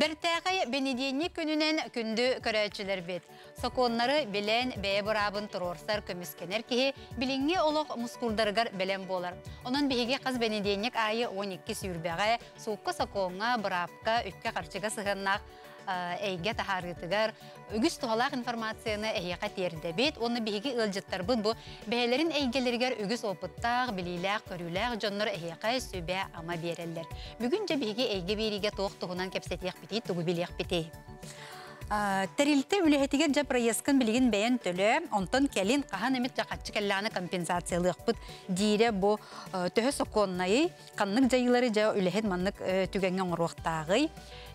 Біртәғай бенедені күнінен күнді көрәтшілер бет. Соконлары білен бәе бұрабын тұрорсар көміскенер кеге білінге олық мұскурдарғар білен болар. Онын бігеге қаз Бенеденек айы 12 сүйірбеғай суқы соконға, бұрапқа, үпке қарчыға сығыннақ Э, эйге тахарытыгар үгүс тухалаах информацияны эйяка тердебит оны биһиги ылжыттарбыт бу бэһэлерин эйгелергер үгүс опыттаах билилээх көрүүлээх дьоннор эйяка сүбэ ама биэрэллер бүгүн же биһиги эйге биириге туох туһунан кепсетиэхпити тугубилиэхпити Тәрилте үләһетигер жа проездкын билигин бәйән төлө, онтон кәлин қахан әмет жақатчы кәлләні компенсациялық бұд дейре бұ э, төхі соконнайы, қаннық жайылары жа үләһет маннық э, түгенген ұрвақтағы.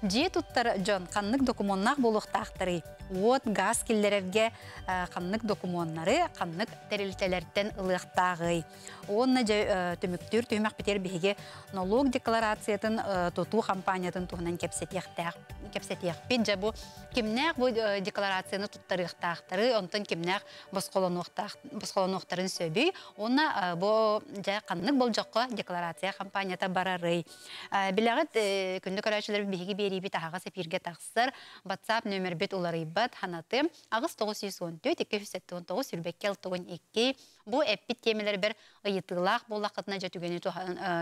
Жи туттар жон қаннык докумоннақ болуқтақтары. От газ келдеревге қаннык э, докумоннары қаннык тәрелтелерден ылықтағы. Онна э, түміктір, төмәк бітер беге налог декларациятын э, тұту қампаниятын тұғынан кепсетек пен жа бұ кемнәк бұ декларацияны туттарықтақтары, онтан кемнәк басқолануқтарын сөбей, онна бұ жа қаннык декларация компанията барары. Білағыт беребит ағасы пирге тақсыр WhatsApp нөмір бет уларыбат ханаты ағыс 914-279 сүрбеккел тұғын екі бұ әппит темелер бір ұйытылақ болақытына жөтігені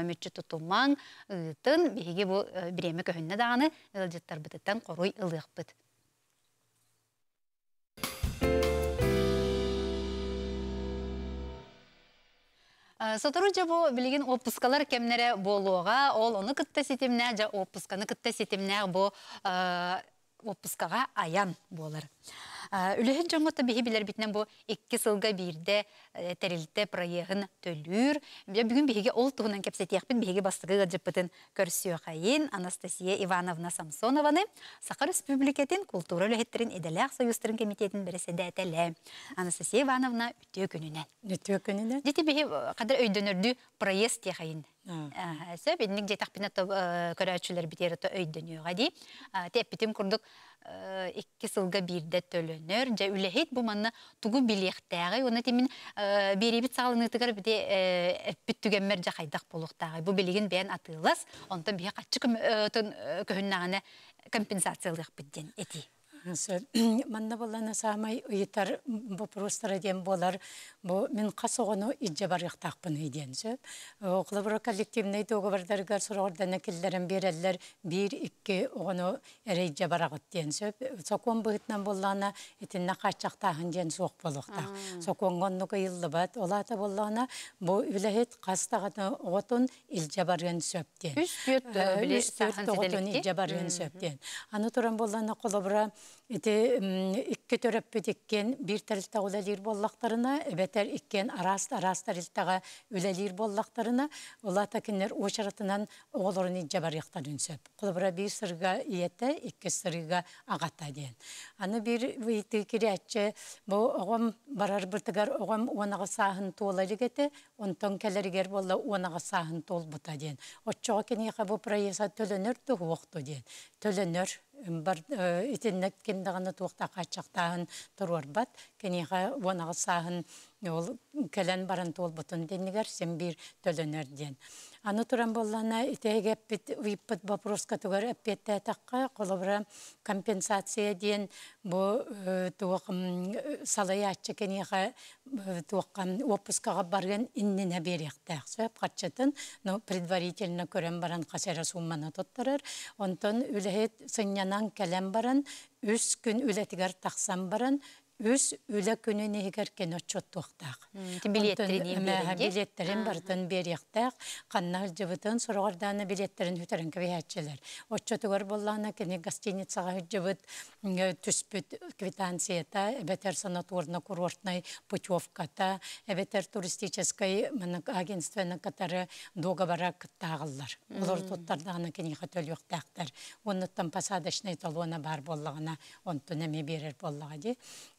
мөтчі тұтумаң ұйытын беге бұ біреме көхінне дағаны ұлжыттар бұтыттан қоруй ұлық бұт. Э, Сотурджабу білген отпускалар кемнере болуға, ол оны күтті сетемне, жа отпусканы кытта сетемне, бұл э, отпускаға аян болар. Үлөһен жоңғыты бігі билер бітінен бу икки сылға биирде э, терилте проегін төлір. бүгүн бігі ол тұғынан кәпсетияқпен бігі бастыгы ғаджіппітін көрсіу Анастасия Ивановна Самсонованы сахар республикетин культура үліхеттерін Эдәләқ Союзтырын комитетин біреседі Анастасия Ивановна үтіе күнінен. Үтіе күнүнөн Деті бігі қадар э, өйдөнірді проезд тияқайын. Сөп, едінік жетақпен э, көрәтшілер бітері өйдөнюға дей. Тәппітім күрдік икки сылга бирде төлөнөр же үлехит бу маны тугу билехтәгы оны темин беребит сагылынытыгар биде эппит түгенмер жа хайдак болуктагы бу билигин бен атылас онтон бия катчы көһүннагана компенсациялык бидден эти манна боллана самай ыйтар вопростара ден болар бу мен касогону ижже барыктакпын иден сөп э, окулабура коллективный договордарга сорогордана киллерин береллер бир икки огону эрейже барагыт ден сөп э, сокон быытнан боллана итинна качактагын ден соқ болуктак соконгоннуку йыллыбат олата боллана бу үлехет кастаганы оготун илже барген сөп ден үч төрт э, үч төрт оготун илже барген сөп ден аны туран боллана колобура Ити икке төрөппү диккен бир тарилта улалир боллактарына, бетер иккен арас арас тарилтага үлелир боллактарына, улата кинер очаратынан оголорын жабар яктан үнсөп. Кулбура бир сырга иете, икке сырга агата ден. Аны бир вийти киряче, бу огом барар биртигар оғам онага сахын тоолары кете, онтон келергер болла онага сахын тол бута ден. Отчога кенеха бу проезд төлөнөр тугукту ден. Төлөнөр бар э, итеннек кендагана туакта качактагын турурбат кенеха вонагысагын ол келен баран толбутун денигер сен бир төлөнөр Аны туран боллана итеге бит виппыт вопроска тугар аппетте такка колобра компенсация ден бу э, туак э, салаячы кенеха э, туаккан отпускага барган иннене беректе. Сөп катчатын, но предварительно көрөн баран касара сумманы тоттарар. Онтон үлехет сыннянан келем баран, үс күн үлетигер тақсан баран, үс үлі күнін егеркен отчоттуақтақ. Билеттерін бартын берияқтақ, қаннар жыбытын сұрғарданы билеттерін үтерін көбе әтчелер. Отчотығар болланы кені гостиницаға жыбыт түспіт квитанцията, әбетер санаторна курортной путевката, әбетер туристической агентствені қатары договора кыттағылар. Олар тұттардағаны кені қатөл Онныттан пасадышны талона бар боллағына, онтын әме берер боллаға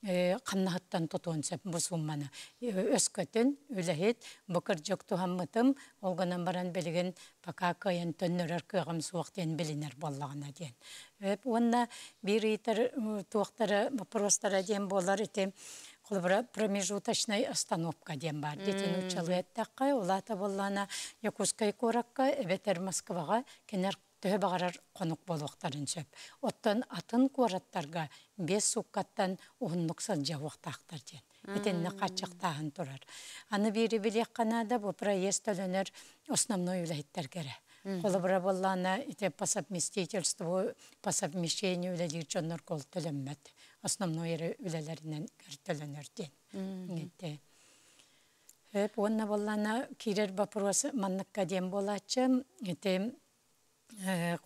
Э, қаннахаттан тотонса бұсумманы. Өскөтін үләхет бұқыр жоқ тұхаммытым, олғынан баран білген пока кайын төннөрөр кыйгым суоктен билинер боллагына диэн онна бир итер э, туактары вопростара диэн болар ити кулбура промежуточной остановка диэн бар дитин учалы эттакка боллана якускай куракка эбетер москвага кенер төһө бағарар қонық болуқтарын сөп. Оттан атын қораттарға бес сұққаттан ұғынлық сылжауықтақтар ден. Бетенні қатшықтағын тұрар. Аны бері білек қанада бұл проезд өлінер основной үләйттер кәрі. Қолы бұра боллана ете по посовмещение үләдер жоннар қол төліммәді. Основной ері үләлерінен кәр төлінер ден. Өп, онна боллана кейрер бапыруасы манныққа ден болачы, ете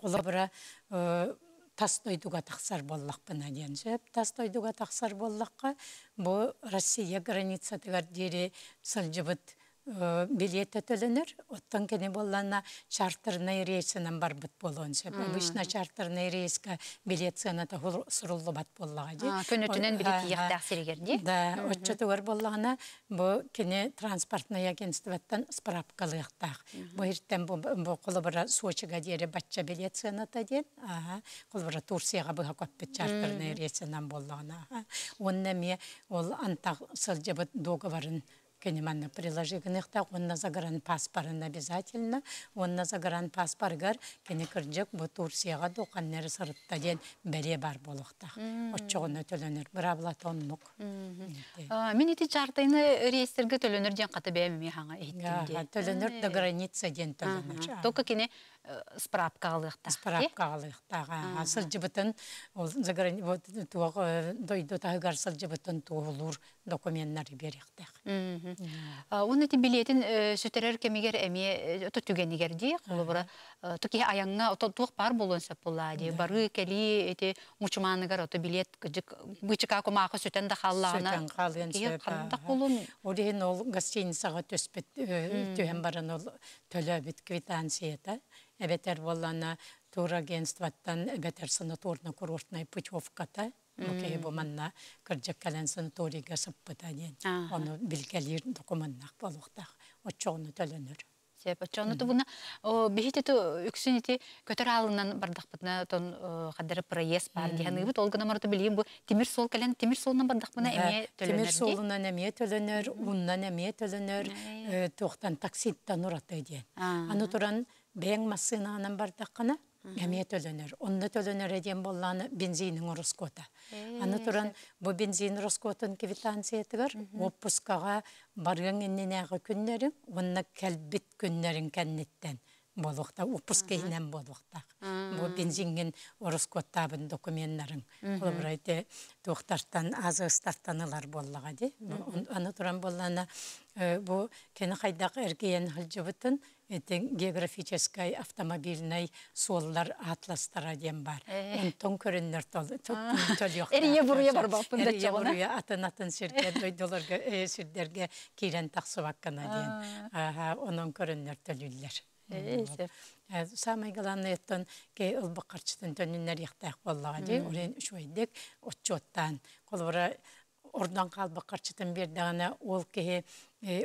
қолабыра э, э, тастойдуга тақсар боллақпына ден жеп Тастойдуға тақсар боллаққа бұ россия граница тегар дере сылжыбыт билет өтөлөнөр оттон кени боллана чартерный рейсинен барбыт болон сеп обычно чартерный рейска билет цената сурулубат боллага же көнөтүнөн билет яктаасиригер ди да отчетугар боллагана бу кини транспортное агентствоттан справкалыктак бу иртен бу кулубура сочига дери батча билет цената ден ага кулубура турцияга быга көппүт чартерный Турсияға бұға көппет ол рейсінің болуына. Оның кенеманна приложигных онна загран паспарын обязательно, онна загран паспаргар кене бұ бу дұқан нәрі сұрытта ден бере бар болықта. Отчоғына төленер, бір аблат онмық. Мен еті жартайны рейстергі төлінірден қаты бәмеме хаңа еттімде. Төлінір до граница ден төлінір. Только кені справка э, алықты. Справка э? алықты. Асыр жібітін, ол э, дойды тағығар сыр жібітін туғылур документтар беректі. Оны тін білетін сөтерер кемегер әме түтігенігер бұра, бар болуын сап Бары кәлі әте мұчыманыгар билет сөтен ол гостиницаға төспет, төһен барын ол төлі әбетер боллана турагентстваттан әбетер санаторна курортная путевката Мөкей бұманна кірджік кәлін санаторийға сыппыта ден. Оны білгелер документнақ болуқтақ. Отчоғыны төлінір. Сеп, отчоғыны тұбына. Бейті ту үксін еті көтір алынан бардақ бұтына тон қадары проезд бар деген ұйбыт. Ол гына марты білейін бұ. Темір сол кәлін, темір солынан бардақ бұна әме төлінір. Темір солынан әме төлінір, ұннан әме төлінір. Тоқтан таксидтан ұраттай ден. Аны тұран бең массынаанан бардаққана Әме төлөнөр. Онны төлөнөр эден болланы бензинин роскота. Э, Аны туран бу бензин роскотын квитанциятыгар отпускага барган энненеге күннөрүн, онна келбит күннөрүң кәннеттен болуқта, отпуск кейнен болуқта. Бу бензинген роскоттабын документтарын кылбырайды тоқтартан азы стартанылар боллага ди. Аны туран болланы э, бу кені қайдақ әргейен хылжыбытын этен географической автомобильной соллар атластара дем бар. Онтон көрүннөр тол төлөк. Эрие буруя бар бапында чогона. Эрие буруя атын атын сирке дойдолорга сүрдерге кирен таксыбаккана ден. Аха, онон көрүннөр төлүлөр. Самый главное тон ке ылбы карчытын төнүннөр яктак боллага же, урен шуйдек отчоттан. Колбора ордан калбы карчытын бердагана ол кеге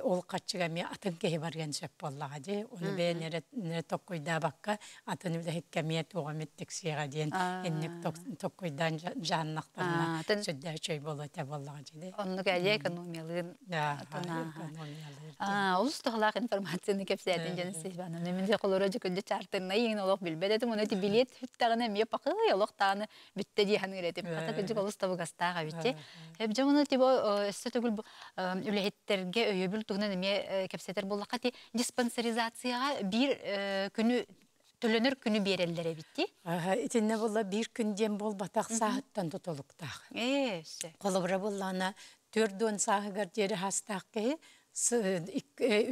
ол қатчыға мен атын кей барген сөп боллаға де оны бе нере токкуйда бакка атын үлдехикке мие туғамет тексиға дейін эннек токкуйдан жаннақтарына сөддә чөй болу информацияны қолыры ең олық оны билет пақылы олық тағыны бітті дейін қата бүл тугунан эме кепсетер буллакка ти диспансеризацияга бир күнү түлінір күнү берелдер битти. Ага, бир күн бол батак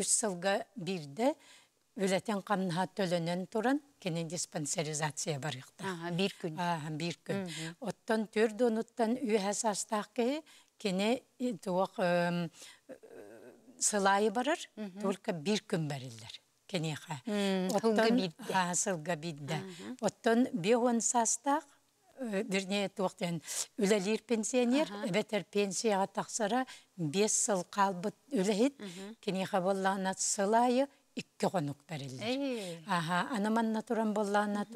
сылга бирде тұрын, кені диспансеризация бар Бір күн. Бір күн. Оттан төрді ұныттан үйәс кені сылайы барыр, только бір күн барылдар. Кенеха. Сылға бидді. Сылға бидді. Оттон беғон састақ, вернее, тұқтен үләлер пенсионер, әбәтер пенсияға тақсыра, бес сыл қалбыт үләхет, кенеха боллағына сылайы, үкі қонық барылдар. Анаман натуран туран боллағына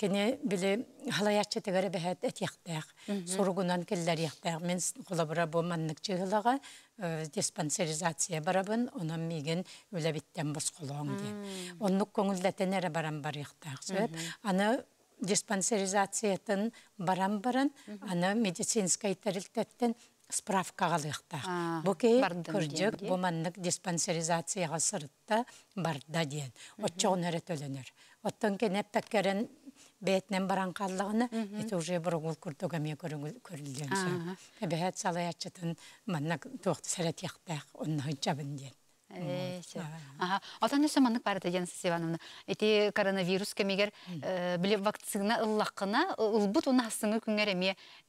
кене биле халаячы тегере бехет әт яктак сургунан келлер яктак мен кулабыра бу маннык чыгылага э, диспансеризация барабын онан миген үлебиттен бус кулоң ди Оның көңүлдетен эре барам бар яктак сөп аны диспансеризациятын барам барын аны медицинская справка справкаға бұл кей көрдік бұманнық диспансеризацияға сұрытта барда дейін. Отчығын әрі өлінір. Оттан кен пәккерін бетнен баран қаллығыны, это уже бір ме көрілген сөйін. Әбі әт салай әтшетін, манна тоқты сәрәт яқтақ, онны жабын дед. Ага. Атан өсі маңық барыта Янсыз Ивановна. Эти коронавирус кемегер э, біле вакцина ыллақына, ылбут оны асыңы күнгер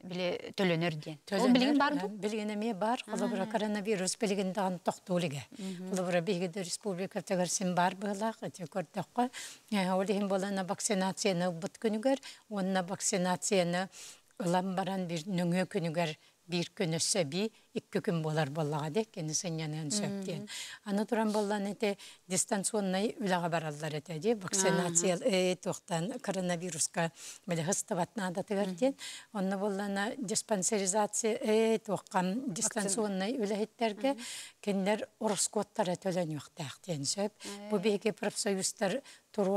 біле төлөнөр ден. Ол білген бар бұл? Білген бар. Қолыбыра коронавирус білген дағын тоқты өліге. Э, Қолыбыра бейгеді республика тәгірсен бар бұлақ, әте көрдіқ қой. Олеген болана вакцинацияны ылбут күнігер, онына вакцинацияны ылам баран бір нүңе күнігер Бір күн өссө би икки күн болар боллаға дек кені сеньяны өнсөп дейін. Аны туран боллан әте дистанционный үлаға бараллар әте де, вакцинация тоқтан коронавируска білі ғыстыватна адатығар дейін. Онны боллана диспансеризация тоққан дистанционный үләхеттерге кендер орыс кодтары төлен юқтақ дейін сөп. Бұ беге профсоюздар тұр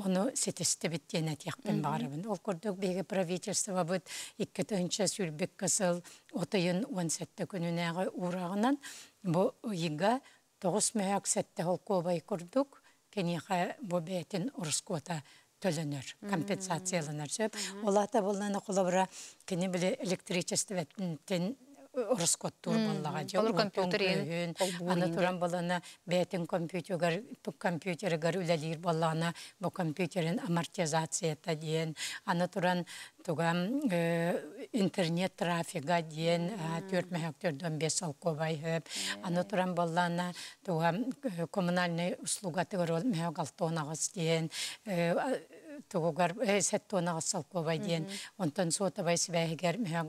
оны сетесті біттен әтияқпен барыбын. Ол көрдік бейгі правительство бұд, екі түнші сүрбек қысыл отыйын он сәтті күнінәғы ұрағынан, бұ ұйыға тоғыз мәйәк сәтті ол көбай көрдік, кенеға бұ бәтін ұрыскота төлөнөр, компенсацияланар сөп. Олата құлы бұра кені біле электричесті әттін ұрыскоттур боллаға же компьютерин аны туран баланы бәтин компьютер компьютер гар үләлир боллана бу компьютерин амортизация та диен аны туран тугам э, интернет трафига диен төрт 5 бес алкобай хөп э. Ана тұран боллана тугам э, коммунальный услуга тыгыр мәхәк алтонагыз диен тугугар э, сеттуонагас салкобай диэн онтон суотабай сибээхигер мөһөг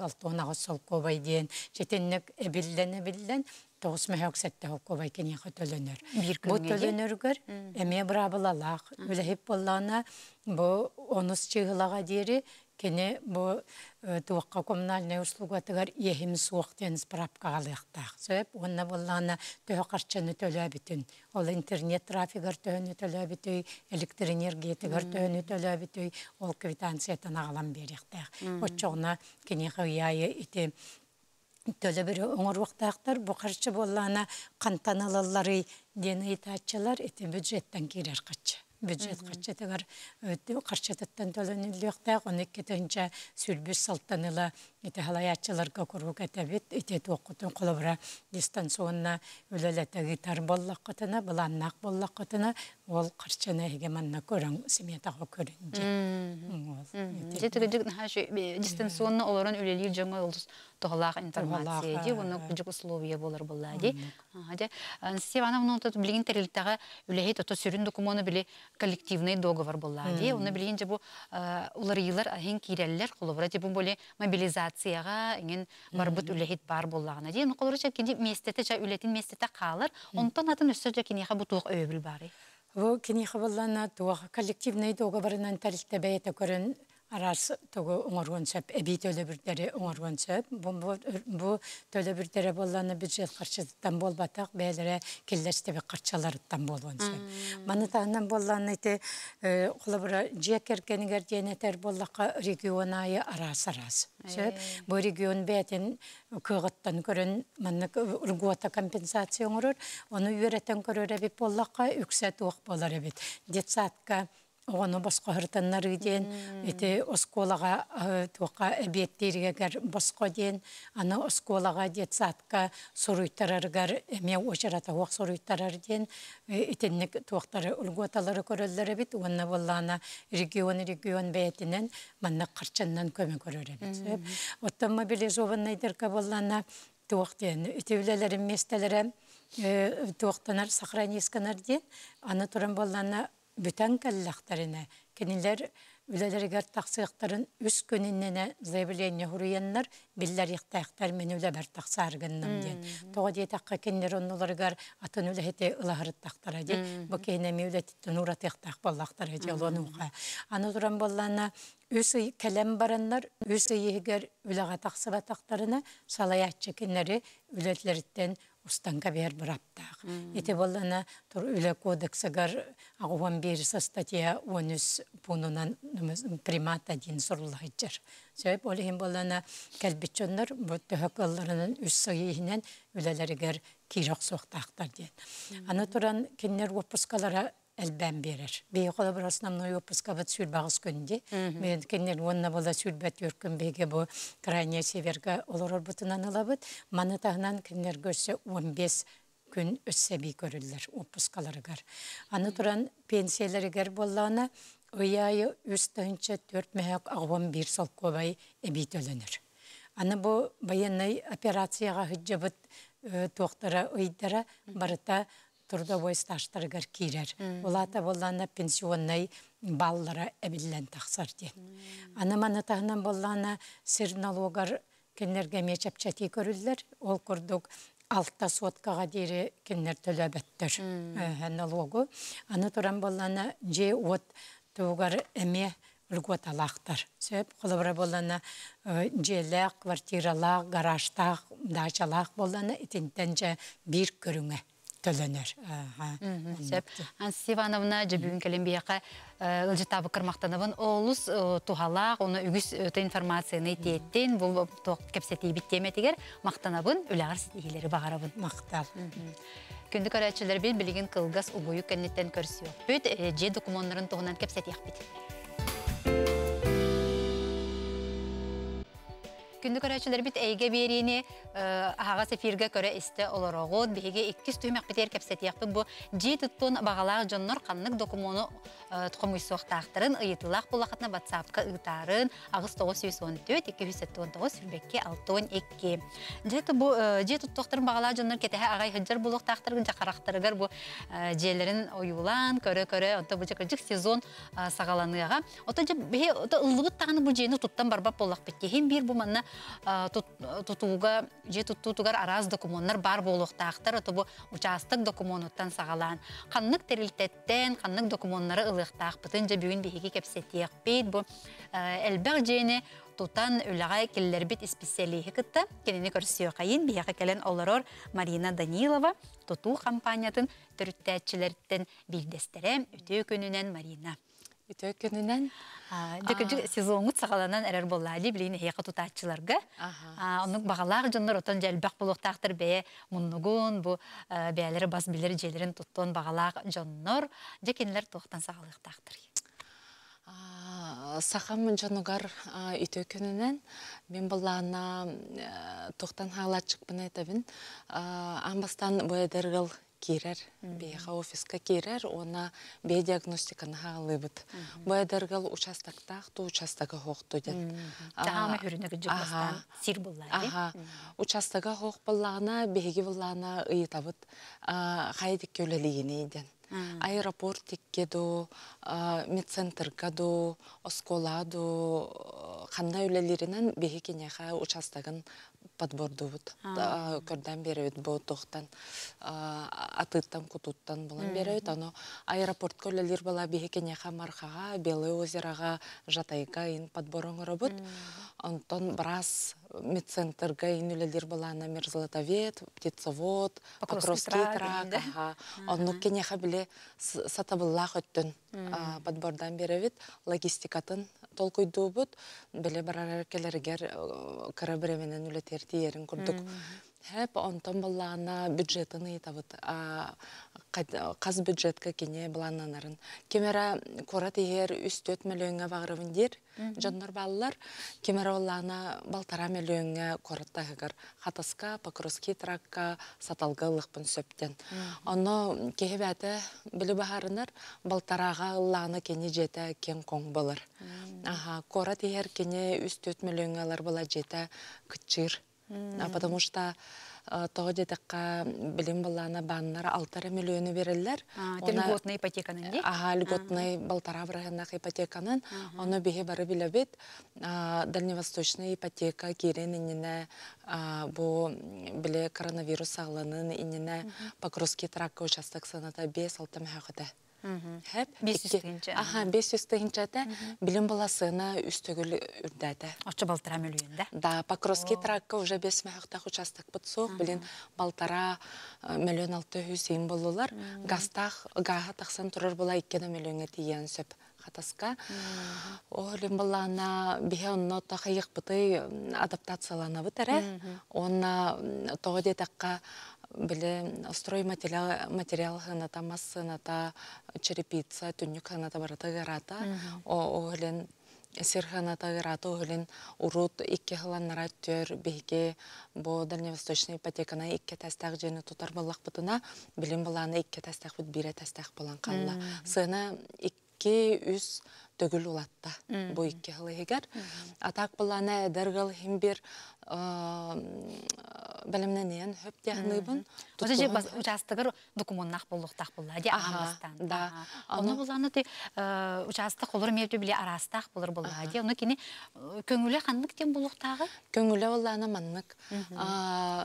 жетеннек эбиллен эбиллен кени бу төлөнөргөр эме брабылалах үлэхип бу онус чыгылага дери кене бу туаққа коммунальная услуга тыгар ехим суоқтен справка алыяқтақ. Сөп, онна боллана төхі қарчаны төлі бітін. Ол интернет трафигар төн төлі электр электроэнергия тыгар төн төлі ол квитанциятан ағалан беріқтақ. Отчоғына кене қауяйы ете төлі бір оңырвақтақтар, бұ қарчы боллана қантаналалары дені итачылар ете бюджеттен керер қатшы бюджет қарчатыгар қарчатыттан төлөнүлүктаг он сүлбіс сүлбүр салтаныла ите халаячыларга курбук этебит ите туоккутун колобра дистанционна өлөлетеги тар боллаккытына быланнак боллаккытына ол қарчаны егеманна көрін сметаға көрін же жетігідік нәші дистанционны оларын үлелер жаңа олдыз тоғалақ информация де оны күжік условия болар болла де де Степана оны отыз білген тәреліктағы үлехе тото сүрін документу біле коллективный договор болла де оны білген же олар улар йылар ахин киреллер қолыбыра де бұл боле мобилизацияға ingen барбыт үлехет бар боллағына де оны қолыры жа кенде местете жа үлетін местете қалыр онтан атын үсті жа кенеха бұл бар өбіл Бу кини хабыллана туа коллективнайды дога барынан тәрилтә бәйәтә көрін Арас тогу оңоргон сөп, эби төлөбүрдери оңоргон сөп. Бу төлөбүрдери болланы бюджет карчыдыттан болбатак, бәйлере келлестебе карчаларыттан болгон сөп. Маны тағынан болланы те, құлыбыра жекеркенігер денетер боллаққа регионайы арас-арас. Сөп, регион бәтін көғыттан көрін, маны үргуата компенсация оңырыр, оны үйреттен көрір әбіп боллаққа үксәт оқ болар әбіп. Детсатқа оғаны босқа хыртаннар өте эти осколага э, тука объекттергер босқа ден, аны осколага детсатка суруйттараргар эме очарата уак суруйттарар ден, э, итенник туактары улгуаталары көрөллөр бит, оны боллана регион регион бәйтінен манна кырчаннан көмі көрөр бит. Оттан мобилизованный дерка боллана туактен, итевлелерин местелерин э, ден, аны тұрын болғанына бүтән кәлләхтәренә, кенелер үләләргә тақсыяқтарын үс көніннене заявление хуруяннар билләр яқтаяқтар мен үлә бәр тақсаргынным ден. Тоға дей таққа кеннер онныларгар атын үлә хете ылағырыт тақтара дей. Бу кейіне меулә тіттін урат яқтаяқ боллақтара дей олан уға. Аны дуран боллана үс кәлем бараннар үс егер үләға тақсыба тақтарына салаятчы кеннері үләтлеріттен устанка бер бұраптақ. Ете болына тұр үлі кодексігір ағуан берісі статья 13 пунынан примат один сұрылығы жар. Сөйіп олығын болына кәлбітчонлар бұтты хөкіллерінің үш сұйығынан үлілерігер кирақ соқтақтар деді. Аны тұран кеннер опускалара әлбән берер. Бейі қолы бір осынан мұны өпісқа бұд сүрбағыз күнде. Мен кеннер онына бола сүрбәт өркін беге бұ крайне северге олырыр бұтынан алабыд. Маны тағынан кеннер көрсе 15 күн өссәбей көрілдер, ұппысқаларығар. Аны тұран пенсияларығар боллағына ұяйы үстіңче төрт мәхәк ағуам бір сол көбай әбейт өлінір. Аны бұ баянай операцияға хүджі бұд тоқтыра ұйдара барыта трудовой стажтарыгар кирер. Улата боллана пенсионный баллара эбиллен тақсар де. Аны маны тағынан сир сыр налогар кеннерге мечәпчәти көрілдер. Ол күрдік алтта соткаға дейі кеннер төлөбөттөр э, налогу. Аны туран болана же от туугар әме үлгөт алақтар. Сөп қолыбыра болана э, желі, квартиралақ, гаражтақ, дачалақ болана итінтен же бір төлөнөр сеп ә, ансы ивановна же бүгүн келен бияка ә, ылжытабы кырмактаныбын олус тухалаак уну үгүс өтө информацияны тиеттен бул кепсетийбит теметигер мактанабын үлагар сиилери багарабын мактал күндүк билигин кылгас угуюк кеннеттен көрсүөкпүт э, же тугунан Күнді көрәчілер біт әйге беріне аға сәфирге көрі істі оларығуд, бігі 200 түймек бітер кәпсәтияқ бұл жей тұттың бағалар жоннор қаннық докумону тұқымый соқтақтырын, ұйытылақ болақытына ватсапқа ұйтарын, ағыз 914-219 сүрбекке 612. Жей тұттықтырын бағалар жоннор кетәхі ағай хүджір болық тақтырын, жақарақтырығыр бұл жерлерін ойулан, көрі-көрі, онты бұл сезон сағаланыға. Оты жеп, бұл жейіні тұттан барбап болақ бітке. Хем бір бұл Э, тутууга э, же туттуутугар араз документтар бар болуктаактар отобу участок докумонуттан сагалаан ханнык терилтеттен ханнык документтары ылыктаакпытын же бүгүн биһиги кепсетиякпит бу э, элбек жээни тутан үләғай бит специалихи кытта кенени көрсүө бияка келен олорор Марина Данилова туту компаниятын төрүттәчилерден билдестере үтөө күнүнөн Марина үтө көнүнөн декеже сезонут сагаланан эрер боллали билин эйка тутаатчыларга онук багалаак жоннор отон жалбак болуктаактыр бээ муннугун бу бээлери бас билер желерин туттон багалаак жоннор жекенилер туохтан сагалыктаактыр сахамын жонугар үтө көнүнөн мен буллаана туохтан хаалаатчыкпын этебин амбастан кирер, бейға офиска кирер, она бей диагностиканы халыбыт. так то участок участага то дед. там үрінегі жүкбастан сир Ага, участага хоқ боллағына, бейгі боллағына и қайдық көлелігіне еден. Аэропортикке ду, медцентрға ду, оскола до қандай үлелерінен бейгі кенеға участогын подбордубут көрдөн беребит ботоктан атыттан кутуттан булан беребит аны аэропортко эле лир бала бихекенеха мархага белое озераға жатайка ин подборон робот онтон брас медцентр гаинулелер балана мерзлотовет, птицевод, покровский трак, ага. ну кенеха биле сатабыллах өттін подбордан беревит, логистикатын толкуйду бұд, біле барар келергер э, кірі біременен үлетер тиерін курдук Хәп онтон боллана бюджетыны табыт. Қаз бюджетка кене буланнанарын. Кемера корат егер 3-4 миллионға бағырывын дер, жаннар балылар. Кемера оллана балтара миллионға коратта хығыр. Хатаска, покруски тракка, саталғы лықпын сөптен. Оны кехеп әті білі бағарынар, балтараға ұлланы кене жеті кен қоң болыр. Корат егер кене 3-4 миллионғалар бола жеті күтчір а потому что э, такая блин была на баннара алтаре миллионы льготная ипотека на э, ней Ага, льготный балтара бұрығынақ ипотеканын. Оны беге бары вид дальневосточная ипотека керен бо бұ біле коронавирус не иніне Покровский тракка участок санатабе салтам 6 Хәп? 500-тігінші. Аха, 500-тігінші әді білім баласына үстігіл үрдәді. Очы балтыра мүліңді? Да, Покровский тракка уже 5 мәхіқтақ участок бұтсоқ, білін балтара мүлің 600 ем болулар, ғастақ, ғаға тақсан тұрыр бұла 2 миллионға дейін сөп хатаска. Олем была на беон нота хайых быты адаптациялана бытаре. Онна тогде такка биле строй материал материал ханата та черепица на та барата гарата. Олен Серхана Тагирата Улин урут икки хыланнара төр беге бо дальневосточный ипотекана икки тастак жені тутар баллак бутына билим баланы икки тастак бут бире тастак болан калла. Сына ик икки үс түгіл ұлатта. Бұй икки Атақ бұл ана әдіргіл хембер білімнен хөп дәхныбын. Осы же бас участыгыр документнах боллуктак булла ди Афганстан. Да. Оны буланы ти э, участык олар мевде биле арастак булар булла ди. Оны кини э, көңүлө ханнык тем боллуктагы. Көңүлө булланы маннык.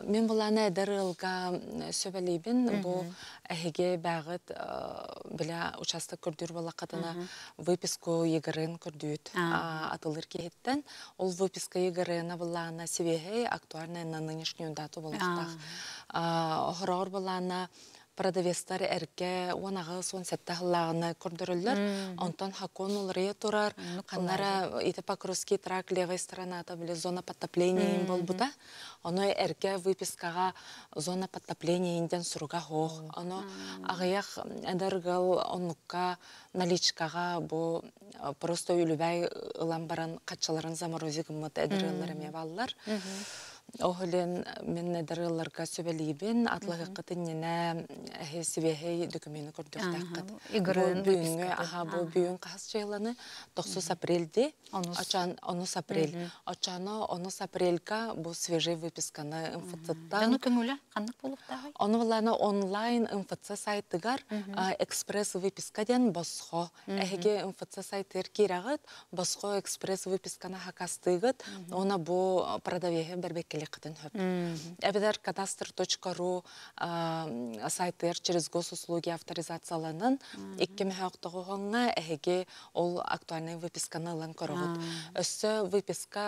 Мен буланы дәрылга сөбелейбин бу әһеге бәгыт э, биле участык көрдүр булла катына выписку егерен көрдүт. Атылыр кеттен ол выписка егерена булланы себеп кивеһе актуальная на нынешнюю дату болыстах. Хорор на продавестар әрке уанағы сон сәтті ғылағына көрдірілдір. Онтан хакон олыры тұрар, қаннара еті покрузки трак левой сторона, та біле зона подтопления бол бұта. Оно әрке выпискаға зона подтопления инден сұруға хоқ. Оно ағаяқ әдіргіл онлыққа наличкаға бұ э, просто үлібәй ұлан баран қатшаларын заморозигімді әдірілеріме балылар. Оһулен мен недарыларга сөбелибен атлага кытын нене хесибеһе документны көрдүк таккат. Игрын бүгүнгө аха бу бүгүн кас жайланы 9 апрелде 19 10 апрел. Ачана 10 апрельга бу свежий выписканы МФЦта. Аны көңүлө кандык болуп дагы. Оны валаны онлайн МФЦ сайтыгар экспресс выпискаден босқо босхо. Эге МФЦ сайтыр кирагат экспресс выписканы хакастыгат. Она бұл продавеге бербек келе қытын хөп. Әбедер кадастр.ру сайтыр через госуслуги авторизацияланын екке мәхәқтығы ғонға әйге ол актуальный выписканы лан көрігіт. Өсі выписка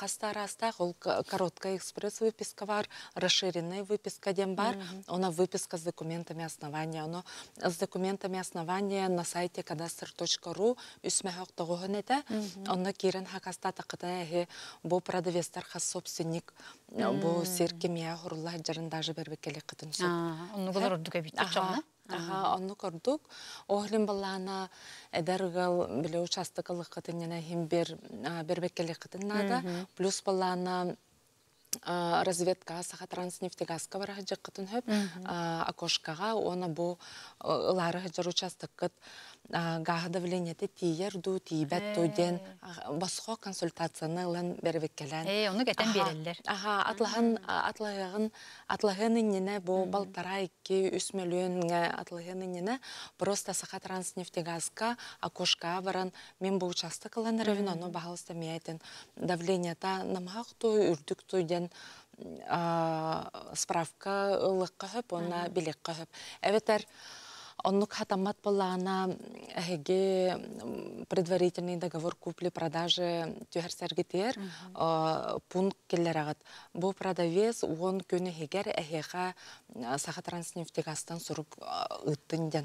қастар астақ, ол короткая экспресс выписка бар, расширенная выписка дем бар, она выписка с документами основания. Оно с документами основания на сайте кадастр.ру үсмә мәхәқтығы ғонеті, оны керін хақаста бо әйге бұл продавестар собственник Э, бу серке мия хурулла жарын даже бербек келе кытын су. Онну гылар э, ордук эбит чамна. Аха, онну кордук. Охлин баллана эдергал биле участокалык кытын яна хим бер бербек келе кытын нада. Плюс баллана э, разведка саха транснефтегаска бара жакытын хөп окошкага она бу лары жар участок кыт гаһа давлениете тиерду тиибет э. туден басхо консультацияны ылан бербеккелен э уну кетен береллер аха атлахан атлаягын атлаһын иннене бу балтара икки үс миллионга атлаһын иннене просто саха транснефтегазка окошка баран мен бу участок ылан ревен ону бахалыста миятен давлениета намхак ту үрдүк туйден справка ылык кахып онна билек кахып эбетер оннук хатаммат боллаана ге предварительный договор купли-продажи тюһәрсәргитер пункт келлер агат. Бу продавец он кюне эһигер эһиха саха транснефтегастан сурук ыттын Ага,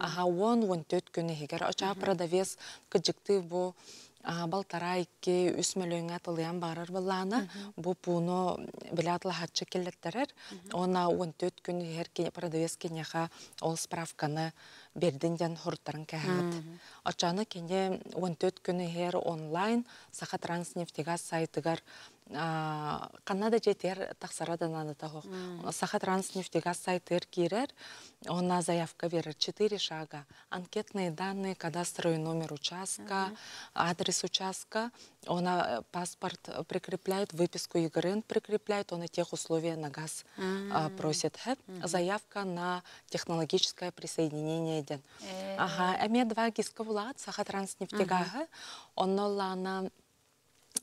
Аха он он төт күн эһигер. Оча продавец кыджыкты бу балтарайки үс мөлөңө тылыян барыр быллана бу пуну биле атлахатчы келеттерер она 14 төрт күн хер продавец ол справканы бердин ден хурттарын Ачаны очаны кене он төрт күн онлайн саха транснефтегаз сайтыгар канада жетер аны саха транс сайтыр кирер она заявка верер четыре шага анкетные данные кадастровый номер участка адрес участка она э, паспорт прикрепляет выписку ЕГРН прикрепляет оны тех условия на газ просит заявка на технологическое присоединение ден э. ага эме два саха транс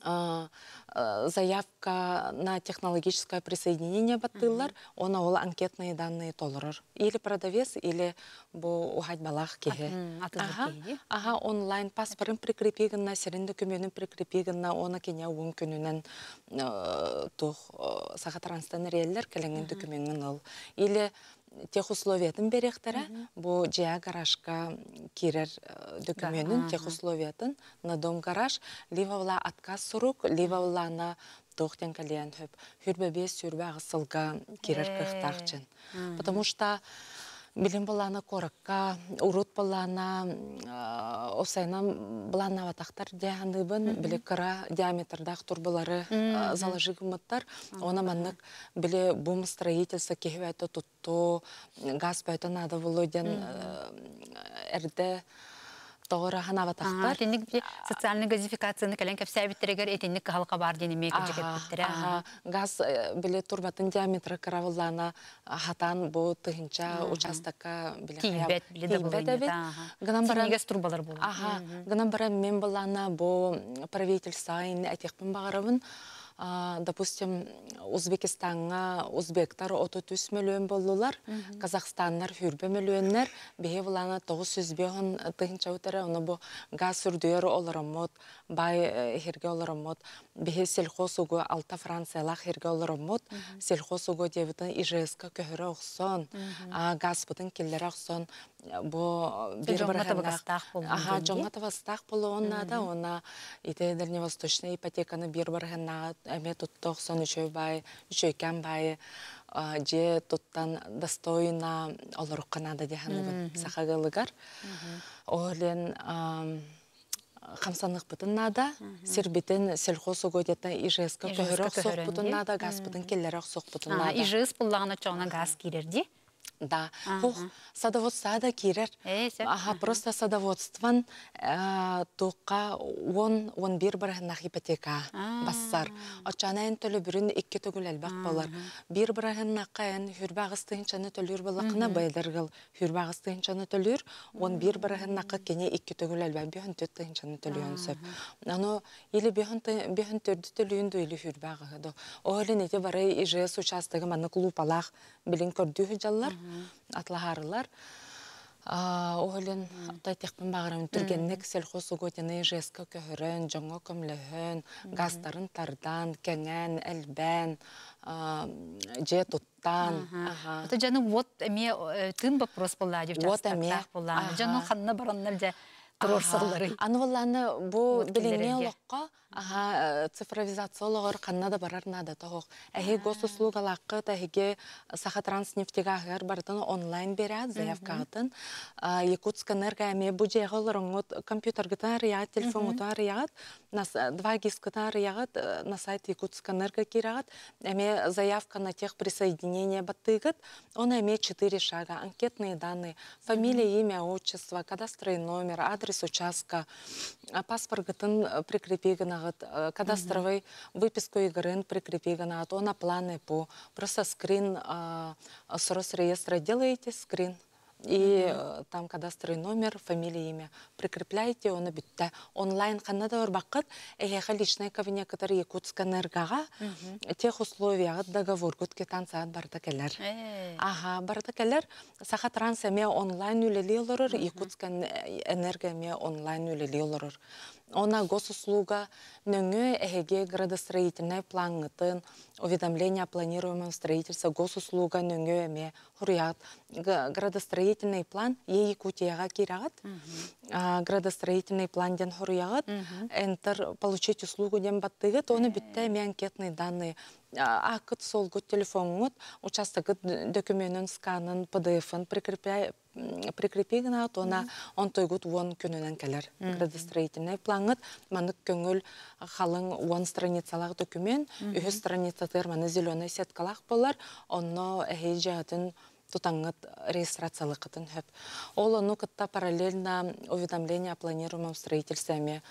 Э, э, заявка на технологическое присоединение баттылар, она ол анкетные данные толырыр. Или продавец, или бу ухать балах кеге. Ага, онлайн паспорын прикрепеген на сирин документын оны кене уын күнінен э, тух сахатранстан реллер келенген документын ол. Или тех условиятын берехтара, бу жия гаражка кирер э, документын тех условиятын на дом гараж ливавла отказ сурук ливавла на тохтен кален хөп хүрбебе сүрбе агысылга кирер кыхтакчын э. потому что билим балана коракка урут балана осайнан балана ватахтар дяханыбын биле кыра диаметрдах турбалары заложи она маннык биле бум строительство кехвәтә тутту газ пәйтә надо володян э, эрде тоғыра ханаватахтар. Тенник социальный газификацияны кәлен кәпсәбиттірегер етенник халқа бар дені мекін жекеттіре. Газ э, біле турбатын диаметрі каравыллана хатан бұ тұхынча участакка біле хаяв. Тейбет біле да турбалар болады. Ага, гынан бара мен бұлана бұ правительсайын әтекпін бағарабын допустим, Узбекистанға узбектар оту түс мөлөн боллулар, Казахстаннар хүрбө мөлөннер, беге булана 900 бөһөн тыгынча утара, оны газ сүрдүөр олоромот, бай э, херге олоромот, беге сельхоз угу алта Франциялақ херге мод сельхоз угу дебитин ижеска көхірі оксон, ғас бұдың келлер оксон, бо э, бир э, ага жоңга табастак болуна да она ите дальневосточная ипотеканы бир баргана эме тутток сон үчөө бай үчөйкен бай же э, туттан достойна олоруккана да деханы сахагалыгар олен хамсаных бытыннада сербитин сельхоз угодятна ижеска көхөрөк сок бытыннада газ бытын келлерок сок бытыннада ижес буллагына чоңна газ кирерди Да. Хух, садовод да керер. Э, ага, просто садоводстван он 10-11 бір ипотека бассар. Очанайын төлі бүрін икке әлбәк болар. Бір бір наққа ән Он бир бар байларғыл. Хүрбағыстығыншаны төлір, 11 бір наққа кене икке түгіл әлбәк бүйін Ано, елі бүйін төрді маны клуб алақ жаллар атлағарылар. Оғылын түрген бағырым селқосу сельхозугодины жескі көхірін, жоңы көмлігін, ғастарын тардан, кәңән, әлбән, же туттан. Это вот әме э, тын вопрос әдіп девчастар ханна бұл бұл Аха, э, цифровизациялар қанна да барарна да тоғық. Әхе госуслугалаққы, саха Сахатранснефтеге ағыр бардын онлайн берәд, заявкағытын. Якутска энерго әме бұджеғы оларыңғыт э, компьютергітін арияд, телефон ұтын арияд, э, два гискітін на сайт Якутска энерго керағат, әме заявка на тех присоединение баттығыт, он әме 4 шага, анкетные данные, фамилия, имя, отчество, кадастровый номер, адрес участка, паспорт гытын ағыт э, кадастровый выписку игрын прикрепи она планы по просто скрин э, сұрыс реестра делаете скрин и э, там кадастровый номер, фамилия, имя. Прикрепляете оны бүтті. Онлайн қанна да ұрбаққыт, әйеға личный кабинет, который Якутска нергаға, тех условияғыт договор көтке тансаат барда келер Аға, барда келер саха транс онлайн үлелі олырыр, Якутска энергия онлайн үлелі Она госуслуга нөңө ге градостроительный планғытын, уведомление о планируемом строительстве госуслуга нөңө эме хурият. Градостроительный план ей кутияга Градостроительный план ден хурият. Энтер получить услугу ден баттыгыт, оны бүтте эме анкетные данные акыт солгут телефонуңут участогы документын сканын пдфын прикрепи он тона онтойгут он көнөнөн келер градостроительный планыт маны көңүл халың он страницалак документ үһү страницатыр маны зеленый сеткалак болар онно эхи жаатын тутаңыт регистрациялы хөп. Ол ону кытта параллельно уведомление о планируемом строительстве,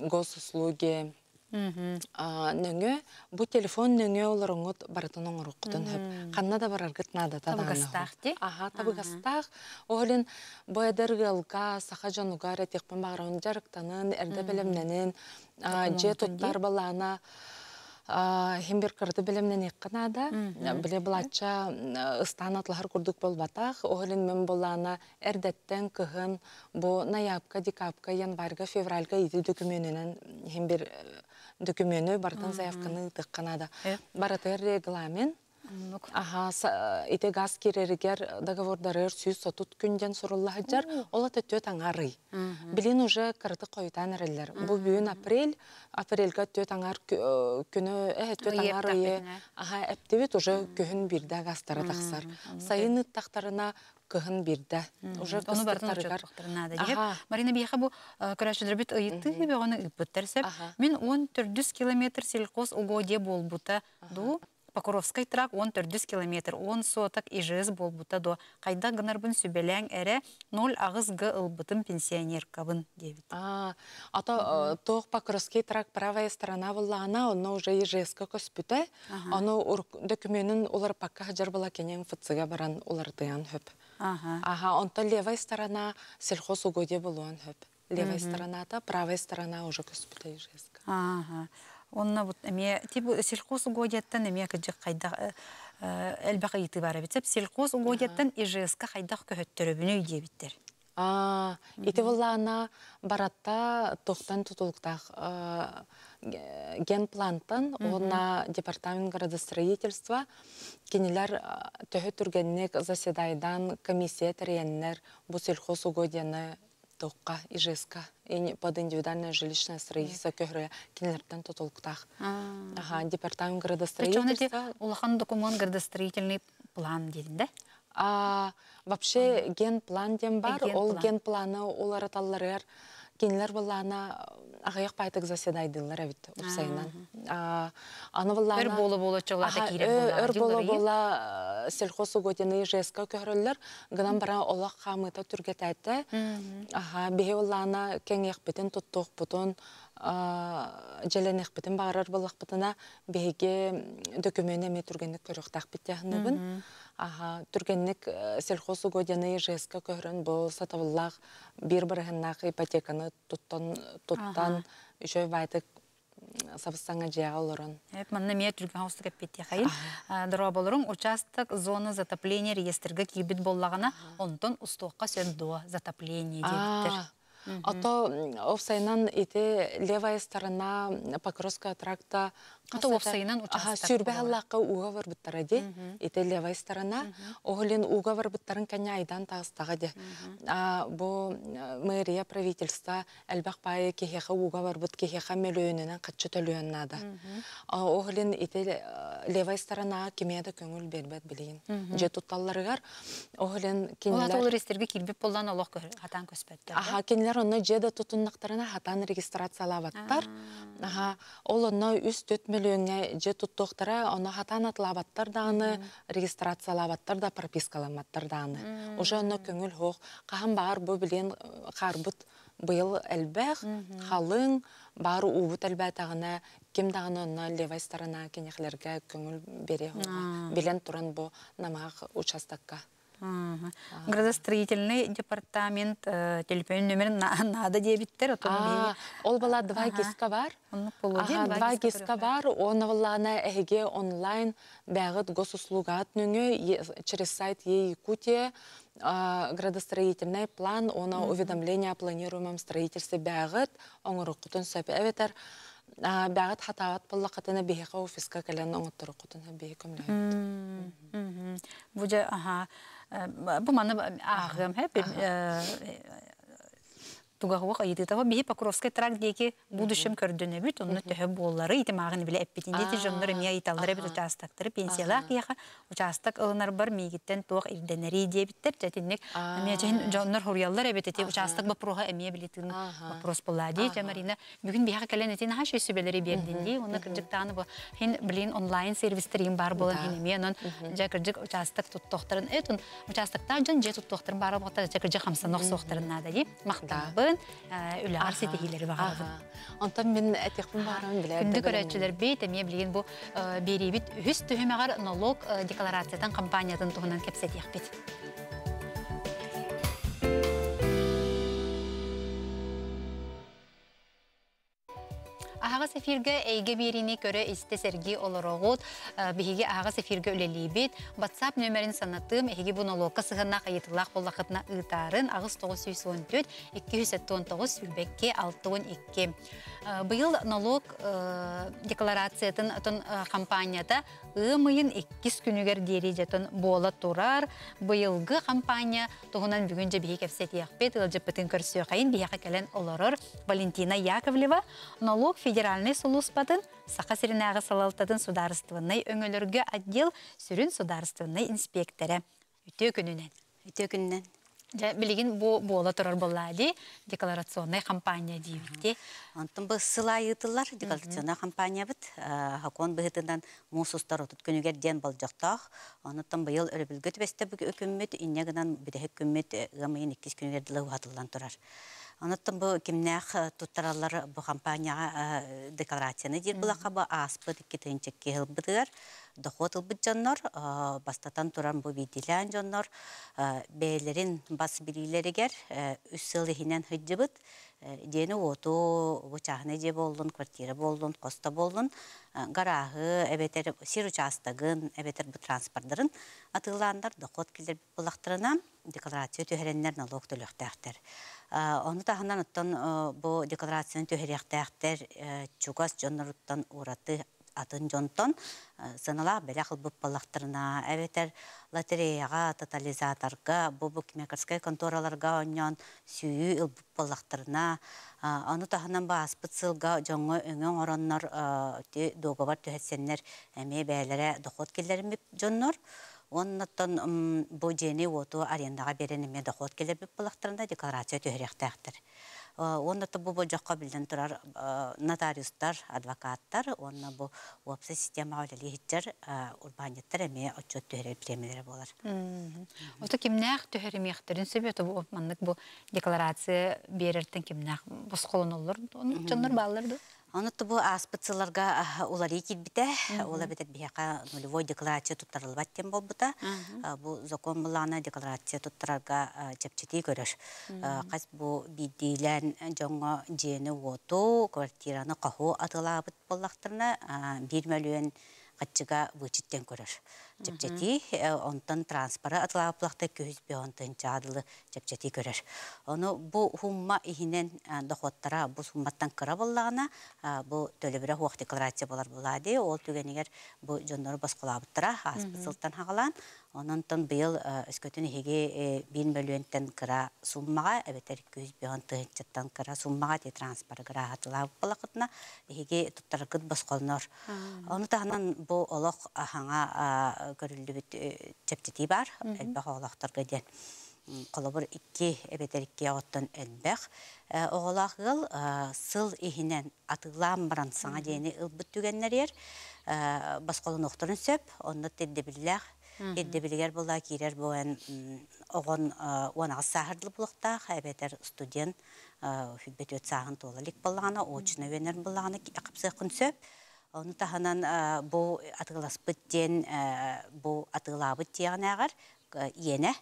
госуслуги, нөңө бұ телефон нөңө олоруңут барытын оңоруктун өп. қанна да бараргыт нада та табыгастах аха табыгастах олин боядер гылга саха жанугар этекпен багрын жарыктанын эрде белемненин же туттар балана химбер кырды билемнен иккана да биле ұстан атылғар күрдік бол батақ. оглин мен булана эрдеттен кыһын бу ноябрьга декабрьга январьга февральга ити дүкүмөнүнен химбер э, документы бартын заявканы да. Баратыр регламен, аға, э, ите газ кирергер э, договордары сүйіз сотут күнден ол ола төтө аңарый. Билин уже кырты қойтан әрелер. Бұл бүйін апрель, апрельгі төт аңар э, күні, төт таңар Аға әптевет ұжы уже күхін бірді газ тақсар. Сайын тақтарына кыһын бирдэ уже марина бияха бу э, көрәшүдербит ыйытты э, бе оны ыппыттерсеп мен он төрдүс километр сельхоз угодие болбута ду Покровской трак он төрдүс километр он соток ижс болбута до кайда гынарбын сүбелең эре ноль агыз г ылбытым пенсионеркабын кабын дебит а ата э, Покровский трак правая сторона вуллана онно уже ижизка көспүтэ оно документын улар пакка хаджар була кенен фыцыга баран улар тыян хөп Ага, онта левая сторона сельхоз угодья был он Левая сторона, та правая сторона уже госпита ижеска. Ага. Онна вот мне типа сельхоз угодьяттан мне кадык кайда элбака э, ити бара битсеп сельхоз угодьяттан ижеска кайда көһөттөрөбүнө үйде биттер. А, ити буллана баратта тохтан тутулуктак э, Э, генплантын она департамент градостроительства кенелер э, төхі түргеннек заседайдан комиссия тәрәннәр бұл селхоз угодияны тоққа ижеска под индивидуальное жилищное строительство көхрө кенелерден тұтылықтақ ага департамент градостроительства улахан документ градостроительный план дейдин а вообще ген план дем бар э, ол ген планы ол кинилер буллана э, агаяк пайтык заседайдылар бит упсайынан. Аны буллана Өр болу болу чолата кирек э, булла. Өр болу болла э, селхосу готены жеска көрөллөр, гынан бара олак хамыта түргетәйте. Аха, бе буллана кеңек битен туттук бутун жаланах битен барар буллак битена беге документ эме түргенде көрөктак битяхны бин. Аха, түргеннік селхоз угодяны ЖСК көрін бұл сатавыллақ бір бірігіннақ ипотеканы тұттан, тұттан үшөй вайтық сабыстаңа жияға олырын. Эп, манна мия түрген хаусты кәппетті қайын. Э, Дұрға болырын, участок зона затопления реестрге кейбіт боллағына, онтон ұстуққа сөнді затопление дедіктір. Ото офсайнан ите левая сторона Покровского тракта Ката офсайынан участок. Ага, сүрбе аллаққа уға бар бұттара де, етелі вайстарана, оғылен уға бар бұттарын кәне айдан тағыстаға де. Бұ мэрия правительства әлбәқ байы кехеға уға бар бұт кехеға мөлөйінінен қатшы төлөйінін ады. Оғылен етелі э, левайстарана кемеді көңіл бербәт білейін. Же тұтталарығар, оғылен кенелер... Олат ол рестерге келбіп болдан олық қатан регистрациялаваттар. Аха, ол оны төт миллионне же туттоқтара оны хатан атлабаттар даны, регистрациялабаттар да пропискаланматтар даны. Уже оны көңіл хоқ, қаһан бар бұ білен қарбыт э, быйыл әлбәх, халың, бар убут әлбәтағына, кем дағына онна левай сторона кенехлерге көңіл бере. білен тұрын бұ намақ участакка. Градостроительный департамент э, телефон номер надо дебиттер. Ол бала два гиска бар. Два гиска бар. Оны валана эге онлайн бәғыт госуслугат нүңі через сайт ей Якутия градостроительный план, оны уведомление о планируемом строительстве бәғыт, оңыры құтын сөпі әветер. Бәғат хатават болла қатына бейхе офиска кәлін оңыттыры құтына аха, bu manna ahgam he тугахуа тава бихи Покровский тракт деки будущем көрдүнө бит онны төһө боллары итимагын биле эппитин дети жоннор эмия айталдары бит участактыр пенсиялак яха участак ылынар бар мигиттен туак ирденери дебиттер жетинник эмия жин жоннор хурьяллар эбит эти участак бапрога эмия билетин вопрос болла ди жамарина бүгүн бияка келен этин ха шеси белери бердин ди оны кырдык тааны бу хин билин онлайн сервистерин бар болон хин эмия нон жа кырдык участак туттоктарын этун участакта жон же туттоктарын бар болот жа кырдык хамсан соктарын нада ди мактабын үлі үләр сетегелері бағарым. Онтан мен әтеқпін бағарым білер. Күнді көрәтшілер бей, тәме білген бұл беребіт үс түхімеғар налог декларациятан компаниятын тұғынан кәпсетеқ бет. эфирге әйгі беріне көрі исте серги олорогут э, биһиги ағас эфирге үлелибит. WhatsApp нөмірін санатым эйге бунолокка сыгына кайытылак боллакытна ытарын агыс 914 279 сүлбекке 612. Быйыл налог э, декларациятын э, компанията ымыйын күнігер күнүгер жетін бола турар. Бұйылғы компания тұғынан бүгін же бейек еқпет яқпет, ұлжы пытын қайын Валентина Яковлева, налог федеральный сулуспатын, сақа сиренағы салалтадын сударыстывынной өңөлөргө отдел сүрін сударыстывынной инспекторы. үтө күнінен. үтө күнінен. Билигин бұл бола турар болады декларационная компания дейбитте. Антын бұл сыла айтылар компания бит. Э, Хакон быһытынан мусустар отут күнүгер ден бал жақтақ, Антын быйыл өрбүлгөт бесте бүг өкүммөт иннегинан бидех өкүммөт э, гамын 2 күнүгер диле атылдан турар. Анаттан бу кимнях бұл э, бу декларацияны дейді булака ба аспы дикке тенчекке хелбидер доход ылбыт жоннор бастатан туран бу бидилен жоннор бээлерин бас билилеригер э, үс сыл ихинен хыджыбыт э, дени оту бучахны же болдун квартира болдун коста болдун э, гарагы эбетер сир участогын эбетер бу транспорттарын атыландар доход килер булактырына декларация төһереннер налог төлөхтәхтер оны таханан бу декларацияны төһерехтәхтер чугас жонноруттан ураты атын жонтон э, сынала бәлі қылбып балақтырына әбетер лотереяға тотализаторға бұбы кимекарскай контораларға оннан сүйі ылбып балақтырына э, оны тахынан ба аспыт сылға жоңы өңен ороннор э, договар түхәтсеннер әме бәлірі доқот келдерін біп жоннор Оннаттан жені оту арендаға береніме доқот келер біп балақтырында декларация төхіректәқтір. Э, онна то бу жоққа билден турар э, нотариустар адвокаттар онна бу вопсы система олели хиттер урбаниттер эме отчет төһерер премиялер болар ото кимнах төһеремехтерин себет бу опманлык бу декларация берертен кимнах босқолоноллор жоннор баллар Онытты бұл олар олары бите, олар э? бите э, бияқа нулевой декларация тұттарылбат тем болбыта. Э? Бұл закон бұланы декларация тұттарға жәпчетей көрір. Қаз бұл бидилен жоңы жені оту, квартираны қаху атылабыт болақтырына, бір мәлуен атчыга вычыттен көрөр. Жепчети э, онтон транспара атлаплакта көз онтын жадылы жепчети көрөр. Ону бу хумма ихинен э, доходтара, бу хумматтан кыра боллагына э, бу төлөбүрө хуак декларация болар болады. Ол түгенигер бу жоннор баскалабыттара аспысылтан хағылан, Онантан быйыл э, өскөтүн хеге э, бин мөлүөнтен кыра суммага, әбетер көз быйган тыгытчаттан кыра суммага те транспорт кыра хатыла балакытна хеге туттар кыт басколнор. Оны таханан бу олох ахаңа э, көрүлүбүт чептити бар, элбэх олохторга ден. Колобур икки әбетер икки агыттан элбэх. Оголах сыл ихинен атылам баран саңа дейни ылбыт түгеннер ер. Басколын оқтырын сөп, онны тедді биллях білгер бола, кирер буэн огон уанага сахарлы булыкта хайбетер студент бет өт сахын толалик буллагана очна венер буллагана акыпсы Оны тағынан бу атығылас бүттен, бу атылабыт деген агар ене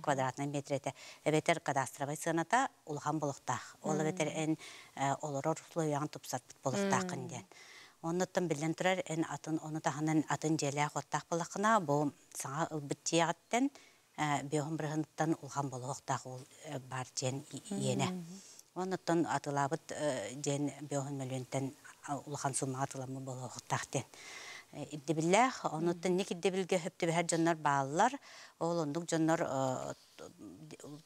квадратный метрете. Эбетер кадастровый сыната улган булыктах. Ол бетер эн э, олорор условиян тупсат булыктах Оннуттан билен турар, эн атын, оны таханын атын желе қоттақ болақына, бұл саңа ұлбыт тияғаттен, э, беғым бірғынттан ұлған болуқтақ ол э, бар жен ене. Оннуттан атылабыт жен э, беғым мөлінттен ұлған сумма атыламы болуқтақ ден. Иддебілләх, оннуттан нек иддебілге хөпті бәр жоннар бағалар, ол ондық жоннар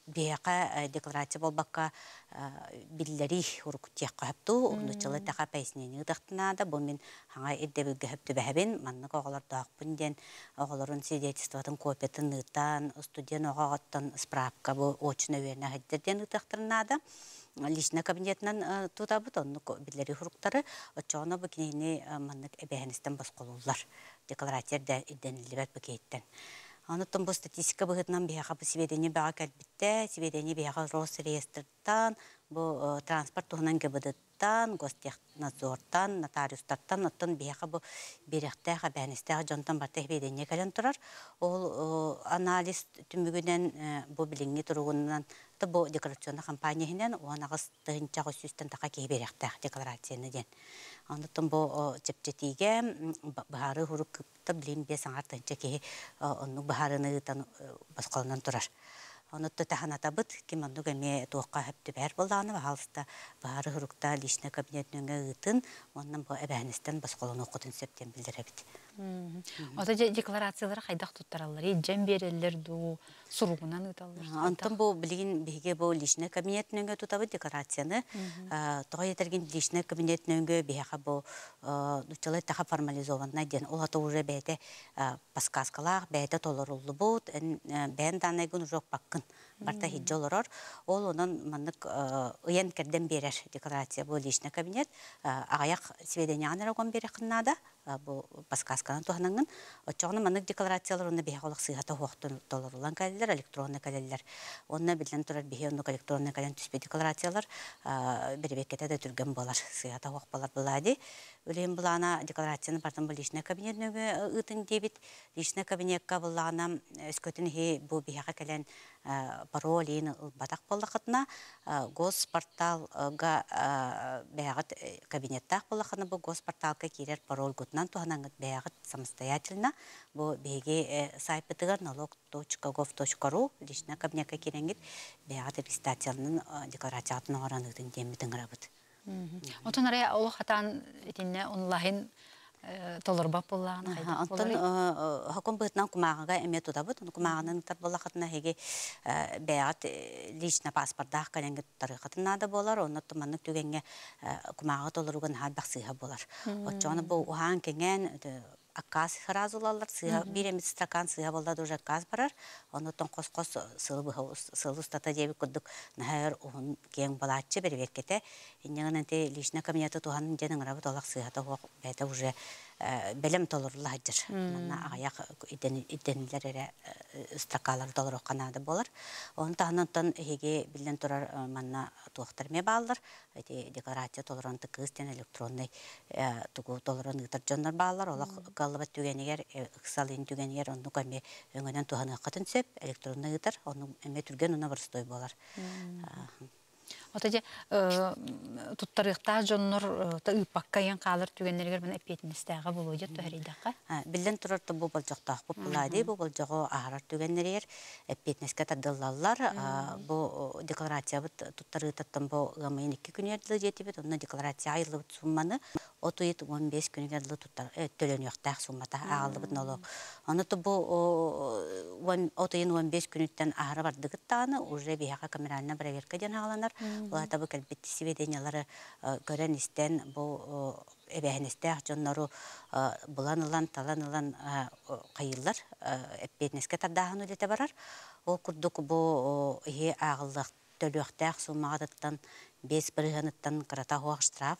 бияқа э, декларация болбаққа э, биллери урукутияқ қоһапту нучылы тақа пәйсінені ұдақтына да бұл мен хаңа эдде бүлгі хөпті бәхәбен маннық оғылар доқпын ден оғыларын свидетельствотын копиятын ыттан студен оғағыттан справка бұл очын өверіне хәддерден ұдақтырына да лично кабинетынан э, тутабыт онны биллери хуруктары отчоғына бұл кенейіне маннық бас декларация да Онуттан бұл статистика бұғытынан бияға бұл сведение баға кәлбітті, сведение бияға рос реестрттан, бұл э, транспорт тұғынан кебідіттан, гостехнадзортан, нотариустаттан, оттан бияға бұл беректәға, бәністәға жонтан барты сведение кәлін тұрар. Ол э, анализ түмігінен бұл э, біліңге тұруғынан Ты бұл декорационна компанияһынан он ағыз тақа кейберектақ декларацияны ден. Анытын бо э, чептетиге бұхары бары күпті білейм бе саңар тыынча кейі э, оның бұхарыны э, басқалынан тұрар. Онытты таханата бұд, кем онды көме туаққа әпті бәр болданы, бағалыста бағары хұрықта личный кабинетінің бо оның бұл әбәністен басқалын оқытын сөптен білдірі Ота декларациялар қайдақ тұттаралар, еджен берелер дұу, сұрғынан ұталар. Антын бұл білген беге бұл лишіне өңгі тұтабы декларацияны, э, тұға етерген лишіне кабинетінің беға бұл э, дұтшылай тақа формализованына ден. Ол ата уже бәйті э, пасқасқалақ, бәйті толырулы бұл, бәйін күн жоқ баққын барта хиджолорор ол онон маннык э, ыйан керден берер декларация бу личный кабинет агаяк э, сведения анара бере кыннада э, бу подсказканы тухнангын отчогону маннык декларациялар уна беге олох сыйгата хоктун толорулан калелер электронный калелер онна билен турар беге онук электронный түспе декларациялар беребеккете да түрген болар сыйгата хок болар булади үлем булана декларацияны бартын бу личный кабинет нөбө ыытын дебит личный кабинетка булана өскөтүн хи бу беге кален Э, пароль ин э, батак боллахатна э, госпорталга бәгат кабинеттах боллахана бу госпорталка кирер пароль гутнан туханан бәгат самостоятельно бу беге сайпытыгар налог точка гов точка ру лично кабинетка киренгит бәгат регистрациялын декларациятын оранытын демитин рабыт Отон арай олы хатан итинне онлайн Э, толорба буллаган э, э, онтон хаком бытнан кумагага эме тутабыт кумаганын тар болла хатына хеге бәят лично паспортдах каленге тутары хатына да болар онно туманны түгенге кумага толоруган хат баксыга болар отчоны бұл ухан кенген аказ харазулалар, сыйга беремиз стакан сыйга болда дуже аказ барар. Онутон кос-кос сылбы сылбы стата деби куддук нахар он кең балатчы бербеккете. Иннегенен те личный кабинеты туганын денең рабат алак сыйга та уже Э, бәлем толырылаһыдыр. Мына аяқ э, иденлер эре стакалар долар канады болар. Оны таһаннан эге білден турар э, манна туактар ме балдар. Эти декларация толорон электронный тугу толорон ытар жоннор балдар. Олар галлыбат түгенегер, ыксалын түгенегер, онну каме өңөнөн туһаны катын сөп электронный ытар. Оның эме түрген уна барстой болар. Отаде туттарыхта жоннор та ыппакка ян калыр түгеннергер мен эпетинистага болуу же төридакка. Билден турорто бұл болжоктак бу пулади бұл болжого ахар түгеннергер эпетиниске тадыллаллар бу декларация бут туттары таттан бу гамайын 2 күнердил жетибет онна декларация айлы бут сумманы отуйт 15 күнердил туттар э, төлөнөктак суммата агылды бут налог. Аны ту бу отуйын 15 күнүттен ахар бардыгыттаны уже бияка камеральна проверка ден Улата бу кәлбетти сведениялары көрән истен бу эбәһенесте ахчоннору буланылан таланылан кайыллар эппетнеске тардахан үлете барар. Ол курдук бұл ие агыллык төлөхтәк суммагатыттан бес бырыганыттан карата хуак штраф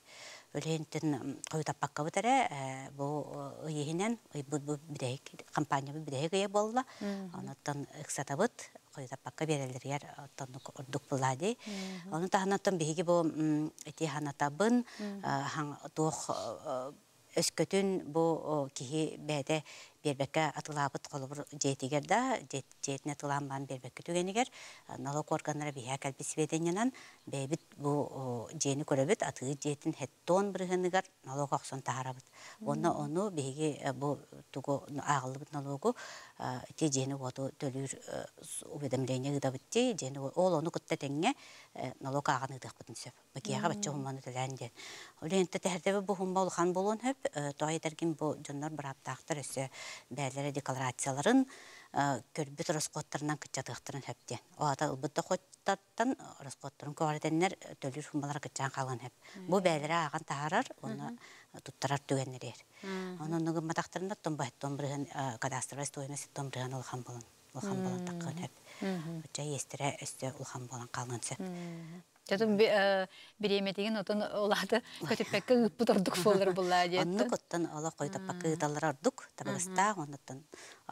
Өлентен қойда пакка бутара, э, бу ыйынен бу бидек компания бидек ие болла. Анаттан эксата бут қойда пакка берелер яр аттан ордук булады. Аны таханаттан биге бу эти ханатабын э, хан тох э, өскөтүн бу кихи бәде бербекке атылабыт қолыбыр жетігер да, жетіне атыланбан бербекке түгенігер, налог органлары бейе әкәлбі беденінен, бейбіт бұ жені біт атығы жетін хеттон бірігінігер налог ақсон тағарабыт. Онна оны беге э, бу туго агылып налогу э, те жені воту төлүр э, уведомление да битти жени ол оны кытта теңге налог аганы дык бутун сөп. Бакияга бачча хумманы төләнде. Уленте тәртебе бу хумма улхан болон хөп той тәркин бу жоннор бир аптактыр өсө декларацияларын көрбүт раскоттарынан кытчатыктарын хепте. Оата ұлбытты құттаттан э, расходтарын көгалетеннер э, төлір құмалар күтчан қалған хеп. Бұ бәлірі аған тағарар, оны туттарар ер. Оны нугы матактарында томбайт томбрыган э, кадастровай стоимость томбрыган ұлхан болын. Ұлхан болын таккан хеп. Жай естірі өстө ұлхан болын қалған сеп. Жатым деген отын олады көтіппәкі ұппыт ордық болыр бұл әдетті. Онны көттін ола қойтаппа кыдалар ұрдық, табығыста, оныттын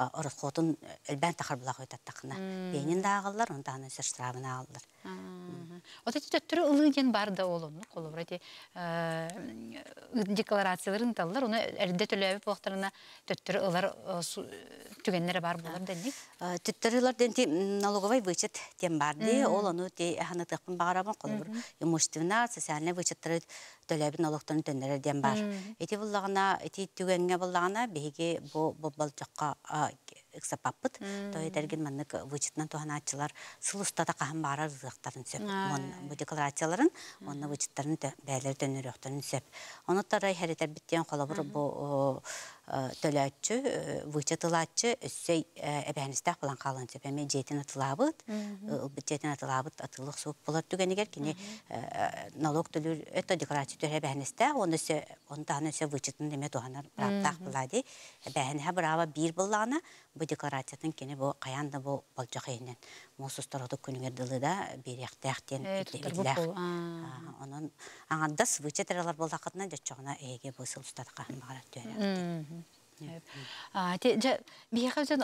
оросхотун элбен тахар булагы таттакна. Бенин да агаллар, онда аны сырсырабын агаллар. Вот эти төттүрү ылыген бар да олун, колу вроде э, декларацияларын таллар, оны эрде төлөп болтарына төттүрү ылар э, э, түгеннери бар булар дени. Төттүрү ылар денти налоговый вычет тем бар ди, оны аны те ханатыкпын багарабын колу. Имущественная, социальная вычеттары төләбін олықтарын төннәрі бар. Эти бұллағына, эти түгенге бұллағына бейге бұл жаққа эксапаппыт, то етәрген мәнік вычетнан туған атчылар сұл ұстада қағын бары рызықтарын сөп. Бұл декларацияларын, оны вычеттарын бәлер төнер өқтарын сөп. Оны тарай әретер біттен қолабыр бұл төләтчі, э, вычы тылатчы, өссей әбәністәк э, қалын сөпәме жетін атылабыт, жетін атылабыт атылық суып болар кені э, налог түлір өтті декларация түр әбәністә, оны оны деме туғанар бір бұ кені Мусустарады күніңер да берияқтияқтен э, кетеледілер. Оның аңында сывыча А болда қатына жатчоғына әйге бұсыл бағарат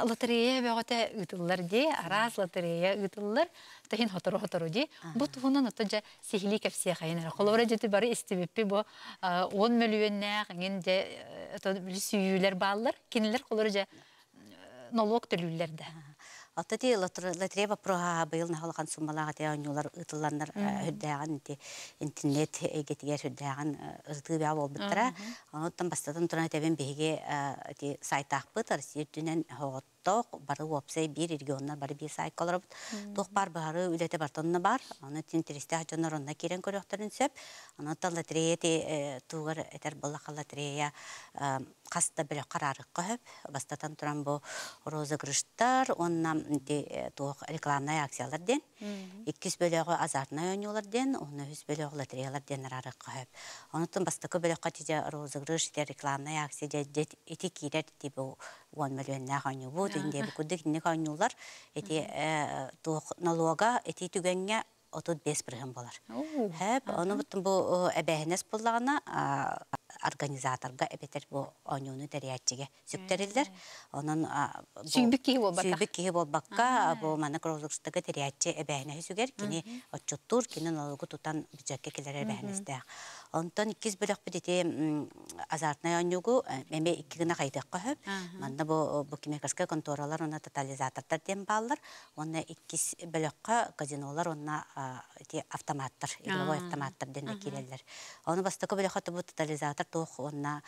лотерея бәғата а де, араз лотерея ұтылылар, тахин хотору-хотору де. Бұл тұғынан ұтты жа сихили кәпсия қайынар. жеті бары бұл 10 миллионна қаңен де э, сүйілер налог Атта лотерея латреба быйыл нахалған суммалаға те анюлар ытылланнар э, хөддәгән интернет гетигәр хөддәгән э, ырты бя бол бастадан беге ти тоқ бары бір бир регионна бары бир сайкаларбыт тоқ бар бары үлете бартынна бар аны тин тиристе хажонор онна кирен көрөктөрүн сөп аны талла тиреяти э, туугар этер болла халла тирея каста э, биле көп бастатан туран бу розыгрыштар онна э, тоқ рекламная акциялар ден Иккис бөлөгі азартна ойнулар ден, оны үз бөлөгі лотереялар ден арарық қойып. Онытын бастықы бөлөгі тиде розығырыш, тиде рекламная акция, тиде еті кейлер, тиде он миллионна қойну бұл, тиде бұл күдік не қойнулар, еті э, налога, еті түгенге 35 бес болар. Хэп, оны бұттын бұ әбәхінес болағына организаторға әбетер бұ оңуыны дәріятчеге сүктерілдер. сүйбік кейі болбаққа. Сүйбік кейі болбаққа, маны крозықстығы сүгер, кені отчуттур, кені Онтон иккис бөлөк бите азартнай оннугу э, меме иккигине кайтак көхөп. Манна бу бу кимекаска конторалар онна тотализатортор дем баллар. Онна иккис бөлөккө казинолар онна ти автоматтар, игровой автоматтар ден киреллер. Оны баста көбөлөк хатта бу тотализатор тох онна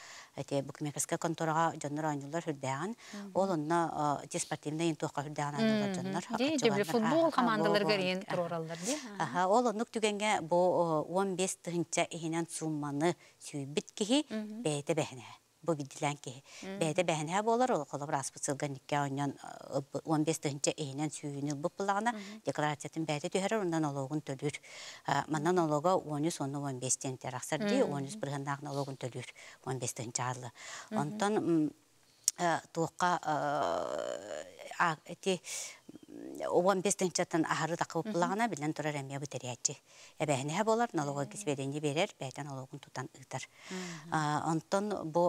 ти бу кимекаска конторага жоннор оннулар хүрдәгән. Ол онна ти спортивный тохка хүрдәгән оннар жоннор. футбол командаларга рен торалар ди. Аха, ол оннук түгәнгә бу 15 тыгынча ихинен сумманы сүйбит кихи бәйте бәһне. Бу бидилән кихи. Бәйте бәһне болар ул колы брас бутылганыкка оннан 15 төнче эйнен сүйүнүл бу плана декларациятын бәйте төһәр ондан ологун төлүр. Э, Мандан олога 13 сонны 15 тен терахсар ди 13 бир гандагын ологун төлүр 15 төнче арлы. Онтан э, туокка эти он бес тынчаттан ахары тақып бұлағына білден тұрар әме бітериәтчі. Әбәхіне хә болар, налога кесбеденде берер, бәйтен налогын тутан ұйтар. Онтон бұ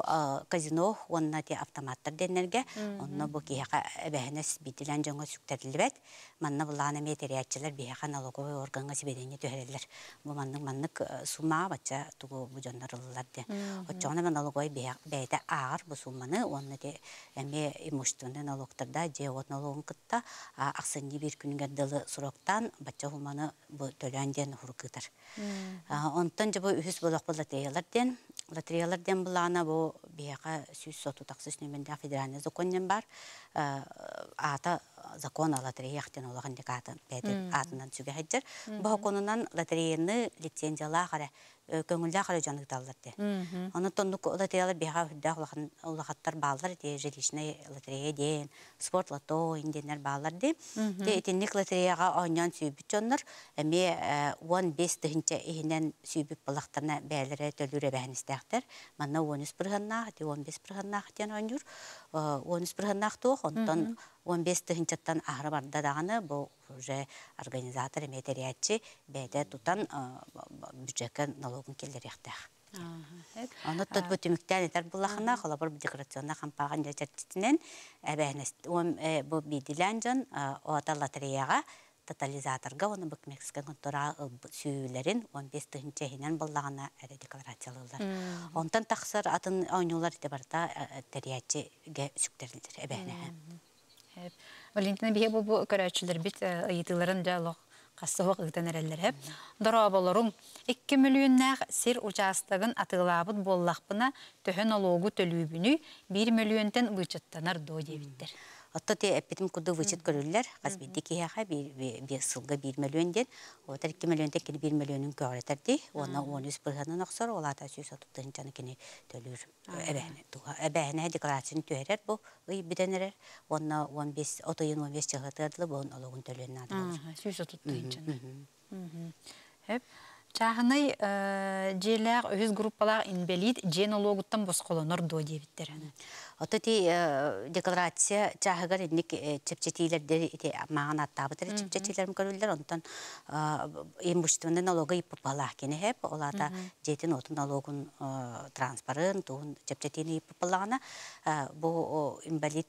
казино, онна те автоматтар денерге, онна бұ кейхәқа әбәхіне сбиділен жаңа сүктәрілі бәт, манна бұлағына метериәтчілер бейхәқа налоговый органға сбеденде төхәрелер. Бұ манның маннык сума бача тугу бұ жоннарылылар де. Отчоғына мен налоговый бәйті ағар бұ суманы, онна те әме имущественный налогтарда, же от налогын кытта, ақсы сынни бир күнгә дылы суроктан батча хулманы бу бұл хуркытар. Онтан җа бу үһүс булак булды тәяләр ден, лотереялар ден булана бу бияка сүз соту таксыз нөмендә федеральный законнен бар. Ата закон лотерея хтен улаган декатын, бәдер атынан сүгә хәҗер. Бу хакыннан лотереяны лицензиялар көңілді ақыры жаны талдырды. Оны тонны лотереялар беға хүдді ұлағаттар балдар, де жилищный лотерея ден, спорт лото инденер балдар де. Де лотереяға ойнан сүйбіт жонлар, әме 15 ә, түхінші үйінен сүйбіт бұлақтарына бәлірі төлдіре бәністіқтер. Мәнна 13 бірғаннақ, 15 бірғаннақ ден ойнур. 13 бірғаннақ тоқ, онтан 15 тыһынчаттан ахыры барда дағаны бұл уже организатор метериатчи бәді тутан бюджетке налогын келдеректәх. Оны тот бұл этер булахына бұл бер декорационна кампаган дәҗәттинен әбәнес он э, бу бидилән җан ота лотереяга тотализаторға оны бу Мексика контора 15 э, төнче һинен буллагына әре декларациялылар. Онтан тақсыр атын ойнулар итебарда э, тәрәяче гә сүктерилдер әбәне. Валентина бие бу көрәчеләр бит э, ыйтыларын җалык кассавак ыгдан әрәлләр һәп. Дарабаларын 2 миллион сир участогын атылабыт боллакпына төһен төлүбүнү 1 миллионтан бычыттанар до дебиттер. Отто әппетім күрді вычет көрілілер, қазбетті 1 миллионден, кені 1 оны 13 бұрғанын ұқсыр, бұл оны 15, өз группалар до Ототи декларация чаһыгар инник чепчетилердер ите маған аттабытыр чепчетилерим көрүлдер онтон имущественный налога иппалах оларда жетин отун налогун транспарент туун чепчетини иппалагана бу инвалид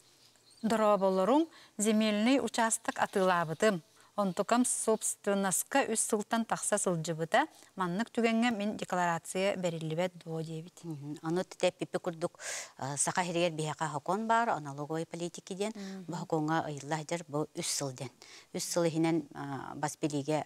дораболорун земельный участок атылабытым. Онтукам собственнаска үс сылтан тақса сылжыбыта, маннык түгенге мен декларация берилибет доо Аны тете пипи күрдік сақа хокон бияқа бар, аналоговый политикиден, бахаконға айылла жер бұл үс сылден. Үс сылы бас баспелиге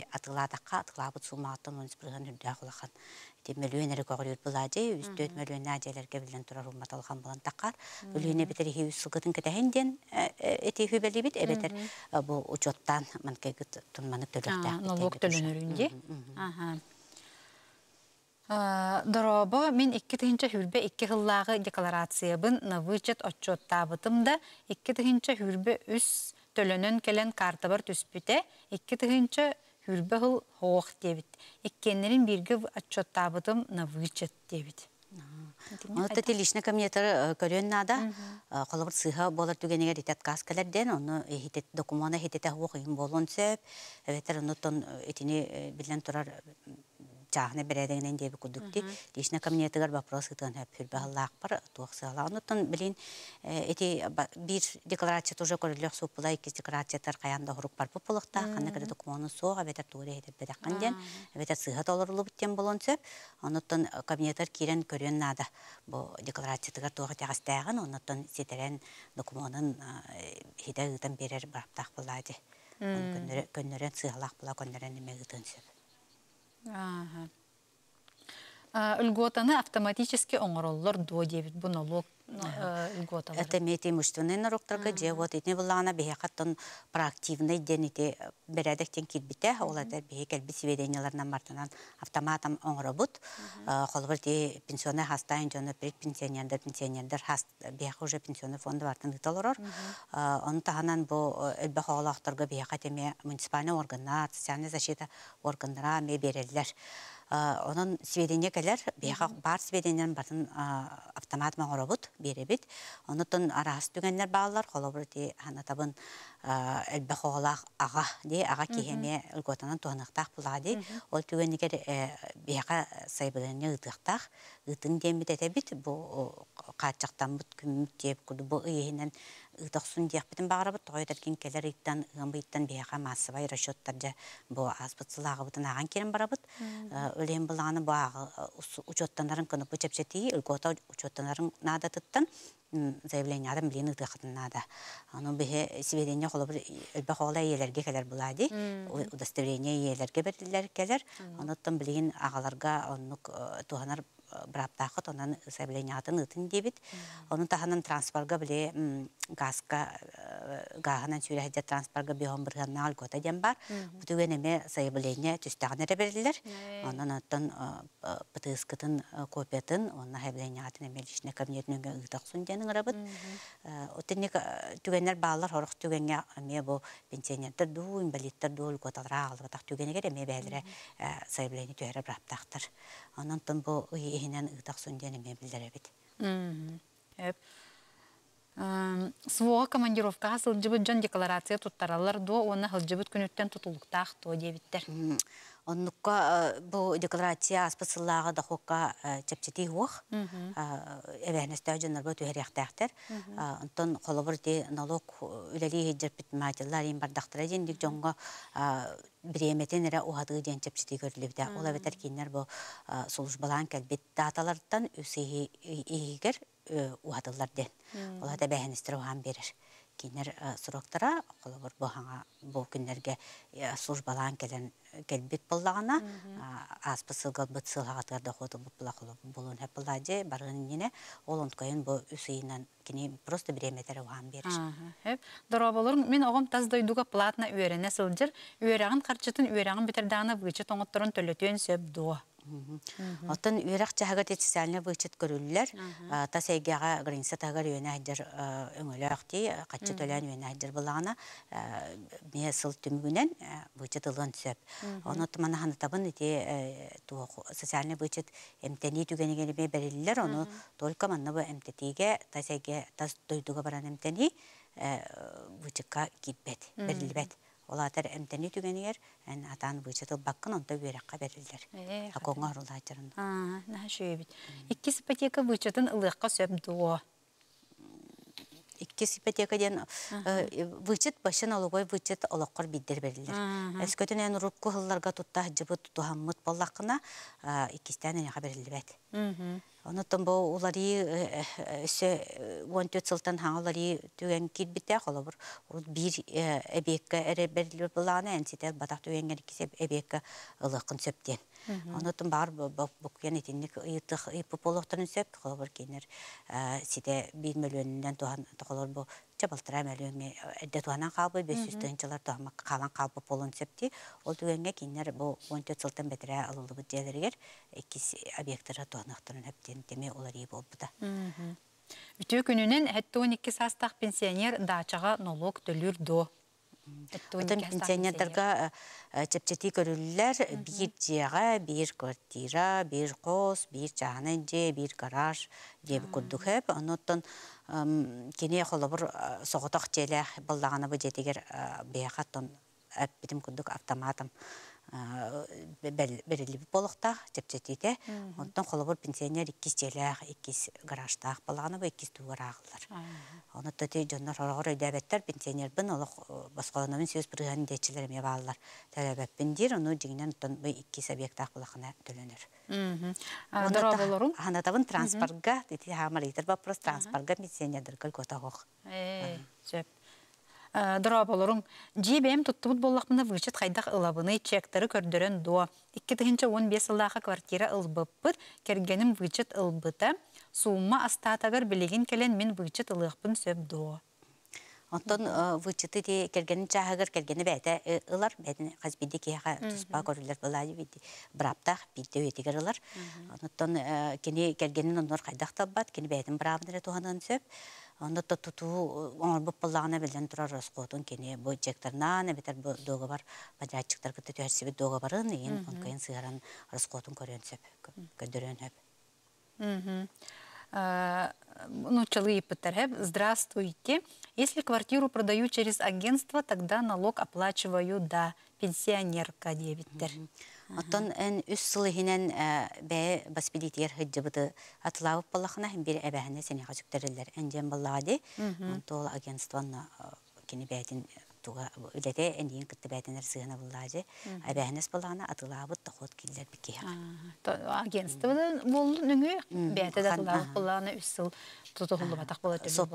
те атылатаққа атылабыт сулмағаттан бұрған үрдә құлақан. Те мөлуен әрі көғырет бұла де, үстөт әделерге білін тұрар алған болан таққар. Үлуене бітір хеуіз сылғытын кітәхенден әте хүйбәлі біт, әбетір бұл ұчоттан мәнке мен икки хүрбе икки хүрбе келен үрбәғыл хоох дебит. Эккеннерин бирге отчеттабытым на вычет дебит. Онутта те личный кабинетер э, көрөн нада, колобыр э, сыйха болар түгенегер итет кас келерден, оны хитет докумана хитет ахуы қиын болон сөп, әветер онуттан этини э, билен турар чаахны бір дэби дебі дишна комитетыгар вопрос кытын хэппир бар бир декларация тоже көрөлөх бұлай, кез декларациятар бар пупулыкта хана кэдэ документны соога бетер туре хэдэ бэдэккэн ден бетер сыга толорлу сөп э, Ага. Үлготаны автоматически до дуо бұны бұнолог Э, Это имеет имущественный нароктарга, где вот эти влана беге хаттон проактивный день эти бередек тен у лада дер без кирбит сведенияларынан мартынан автоматом он работ, э, пенсионный те пенсионер перед пенсионер до пенсионер до хаст беге уже пенсионный фонды вартан гиталорор. Э, он таханан бу элбе холақтарга беге хатеме муниципальные органы социальная защита органнара ме берелер. Э, Оның сведения кәлер, бар сведениен барын э, автомат маңырабыт, беребіт. Онытын арас түгенлер бағылар қолабыр бұрды ханатабын әлбі э, қоғалақ аға де, аға кейеме үлготанан туғанықтақ бұлаға де. Ол түгенігер бияға сайбыларыне ұтықтақ, ұтың дембет әтәбіт, бұл қатшақтан бұт, күмімт бұл ұйығынан ыдақсын дияқпытын бағырып тойдарген келер иттан, ұғымбыйттан бияға расчеттарда бұ аған керін барабыт. Э, Өлен бұлағаны бұ ағы э, учеттанарын күні бұ чепчетей, үлгота учеттанарын нада тұттан, заявление адам билен ыдақытын нада. бір елерге э, келер удостоверение келер, атын ұтын дебіт. Оның тағынан транспорға біле газка гагынан сүрэхэ транспортга бион бырганна алгота дем бар. Бүтүген эме сайбылenya түстәгенә бердиләр. Аннан аттан бытыскытын копиятын, онна хәбленя атын эмелишне кабинетнең ыгытак сүндәнең рабыт. Отенек түгәннәр балалар хорык түгәнгә эме бу пенсионердер ду, дул ду, коталара алгатак түгәнгә эме бәйләре сайбылenya төһәрә браптактыр. Аннан тон бу иһенән ыгытак сүндәнең эме билдерәбит. Әп. Суоға командировка жібіт жан декларация тұттаралар, до оны жібіт күніттен тұтылықтақ то дебиттер. Оннукка э, бу декларация аспасыллаға да хоққа э, чепчети хуох. Эбэхнэстэ жоннарбы түхэрэхтэхтэр. Э, онтон холобыр де налог үлэли хэджерпит маатиллар им бардақтыра дендик жонго биреметін эрэ ухадыы ден чепчети көрүлүбдэ. Ола бетер киннер бу службалан кэлбит даталардан егер Э, уһатыллар ден. Ол ата бәһеністер оған Кейінер Кинер э, қолы бұр бұхаңа бұл күндерге э, службалан келен келбет аз аспысы ғылбыт сылағатырда қоты бұл қолы әп болады, Барын нене, ол ұнткайын бұл үсейінен кіне просто біреметер оған берер. Дұра болырын, мен оғым таздойдуға платна үйеріне сылдыр, үйерағын қарчытын, үйерағын бітердағына бұйчы тоңыттырын төлетуен сөп Оттон үрәк чаһагат социальный вычет көрүлләр, та сәйгәгә граница тагар юнә һәҗер өңөләк ди, катчы төлән юнә һәҗер булгана, мия сыл түмгүнен вычет ылган төсәп. Аны тумана ханы табын ди, э, ту социальный вычет эмтени түгәне геле берилләр, аны только манна бу эмтетигә та сәйгә та дойдуга баран эмтени вычетка э, китбет, берилбет олатар эмтени түгенигер эн атан бычы тылбаккын онто үйрәккә берилдер. Э, Акоңа арылдачырын. Аа, наһа шөйбит. Икки ипотека бычытын ылыкка сөп дуо. Икки ипотека ден бычыт э, э, башын алугой бычыт олоккор биддер берилдер. Эскөтүн эн рукку хылларга тутта жыбы тутуһаммыт боллаккына иккистен эне хаберлибет. Мм. Онутан бо улари э, э, се 14 э, сылтан ха улари кит бите хала бур. Ул бир эбекке эре берилер буланы энситер батак түген кисеп эбекке ылыкын бар бу кенет инник ыйтык ипополоктан сеп хала бур кинер. сите 1 миллиондан туган бу жабылтыра мәліме әддетуанан э, қалбы, 500-тен жылар тұғамық қалан қалбы болын сөпті. Ол түгенге кейінлер бұл 14 жылдан бәдірі алылы бұдделергер екіс объектіра тұғанықтырын әптен деме олар ей болбыда. Үті күнінен әтті 12 састақ пенсионер дачаға налог төлір дұ. Отын пенсионердарға чепчети көрілілер бір жияға, бір квартира, бір қос, бір жағаны же, бір гараж деп күрдік әп. Оныттан кене бұр э, соғытық жәлі болдағаны бұл жетегер э, бияқаттан әп әппетім күрдік автоматым берилип болохта жепчетите онтон холобур пенсионер 2 желеах иккис гаражтаах балагана бу 2 тугараагылар онутта тей пенсионер бұн олох сөз бырыган дечилер эме баалар ону жигинен оттон бу иккис объектаах булахана төлөнөр дораболорун анатабын Э, дыра болорун жи бем туттубут боллакмына вычыт хайдах ылабыны чектары көрдөрөн дуо икки тыгынча 15 бес ылаха квартира ылбыппыт кергеним вычыт ылбыта суумма астаатагар билигин келен мен вычыт ылыакпын сөп дуо Оттон э, вычыты де кергенин чахагыр кергени бәйті э, ылар, бәйден қазбейді кейға тұспа көрілер бұлай бейді, бұраптақ бейді өтігер ылар. Оттон кені кергенин онлар қайдақ талбат, кені бәйден бұрамдыры туғанын сөп. Онда то туту оңор бу пыллағына билен тұрар расходын кене бу жекторнан бетер бу доға бар подрядчиктар кытты түйәр себе доға барын ин онкайын сыгаран расходын көрөн сөп көдөрөн хөп. Ну, чалы Петерхеп, здравствуйте. Если квартиру продаю через агентство, тогда налог оплачиваю, да, пенсионерка девять. Оттон ән үс сылы хинен э, бәе баспедитер хыджыбыты атлауып баллахына һәм бир әбәһенә сене хәҗүктәреләр. Әнҗән Тол агентствоны э, кине бәйтин туга үләтә әнҗән кытты бәйтинер сыгына буллагы. Әбәһенәс Агентствоны сыл Соп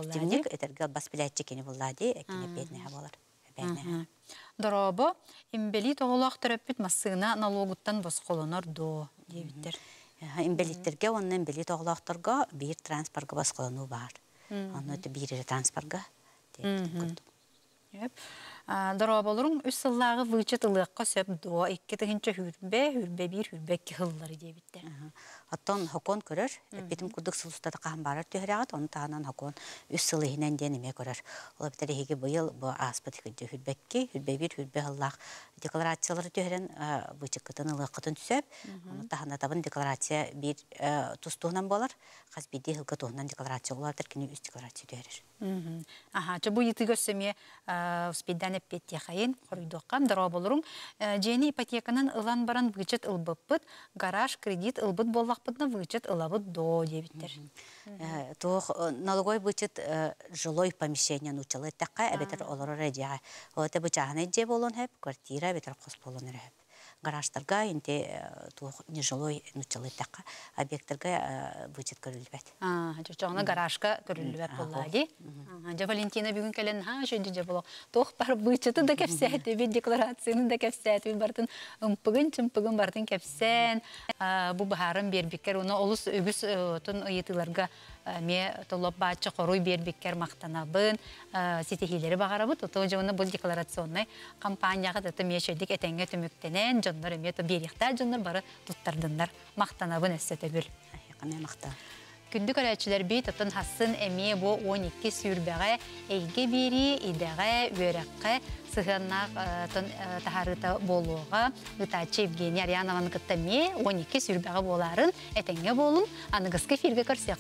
дорообо имбели тоголуак төрөппүт массыына налогуттан босколонор до дебиттер. Имбелиттерге онун имбели тоголуактарга бир транспортка босколонуу бар. Аны өтө бир транспортка Дороболуруң үс сыллағы вычет ылыққа сөп до, икки тігінші хүрбе, хүрбе бир хүрбе ки хыллары дебиттер. Оттон хокон көрөр, битим э, кудык сылустады кахан барар түйәрәгат, оны тағынан хокон үс сылыхинен ден име көрөр. Ола бітері хеге бұйыл бұ аспыт хүдді хүдбекке, хүдбе бір, декларациялары түйәрен бұчық э, кытын ылы түсіп, оны тағында табын декларация бір э, тұстуынан болар, қаз бейде хылқы тұғынан декларация олардыр, кені үс декларация түйәрер. Аха, чы бұ еті көссеме спиддән әппетте қайын, құрыдуққан, дұра болырың. Жені ипотеканан ылан баран бүчет ылбыппыт, гараж, кредит ылбыт боллақ бытна вычет ылабыт э, до дебиттер. Э, Тох э, налогой вычет жилой помещение нучалы такка әбетер олорор радиа. Вот эбе чахны деболон хэп квартира әбетер кос болон рэп гараждарга инде э, тух не нежилой нучалы такка объекторга будет көрүлбөт. А, жочоңна гаражка көрүлбөт боллади. Жа Валентина бүгүн келен ха жөнде же боло. Тох бар бычыты да кепсәте бит декларацияны да кепсәте бит бартын умпыгын чымпыгын бартын кепсен. Бу бахарын бербикер уна олус өгүс э, тон ыйытыларга ме толоп баатчы коруй бербеккер мактанабын э, ситихилери багарабыт оту жону бул декларационный компанияга даты мешедик этеңге түмүктенен жоннор эме берихта жоннор бары туттардындар мактанабын эссетебүл мактан күндік әрәтшілер бей тұтын хасын әме бұл 12 сүйірбәғі әйге бері идағы өрәққі сұғыннақ э, тұхарыты э, болуға ұтачы Евгения күтті ме 12 сүйірбәғі боларын әтенге болын анығыз фирге көрсе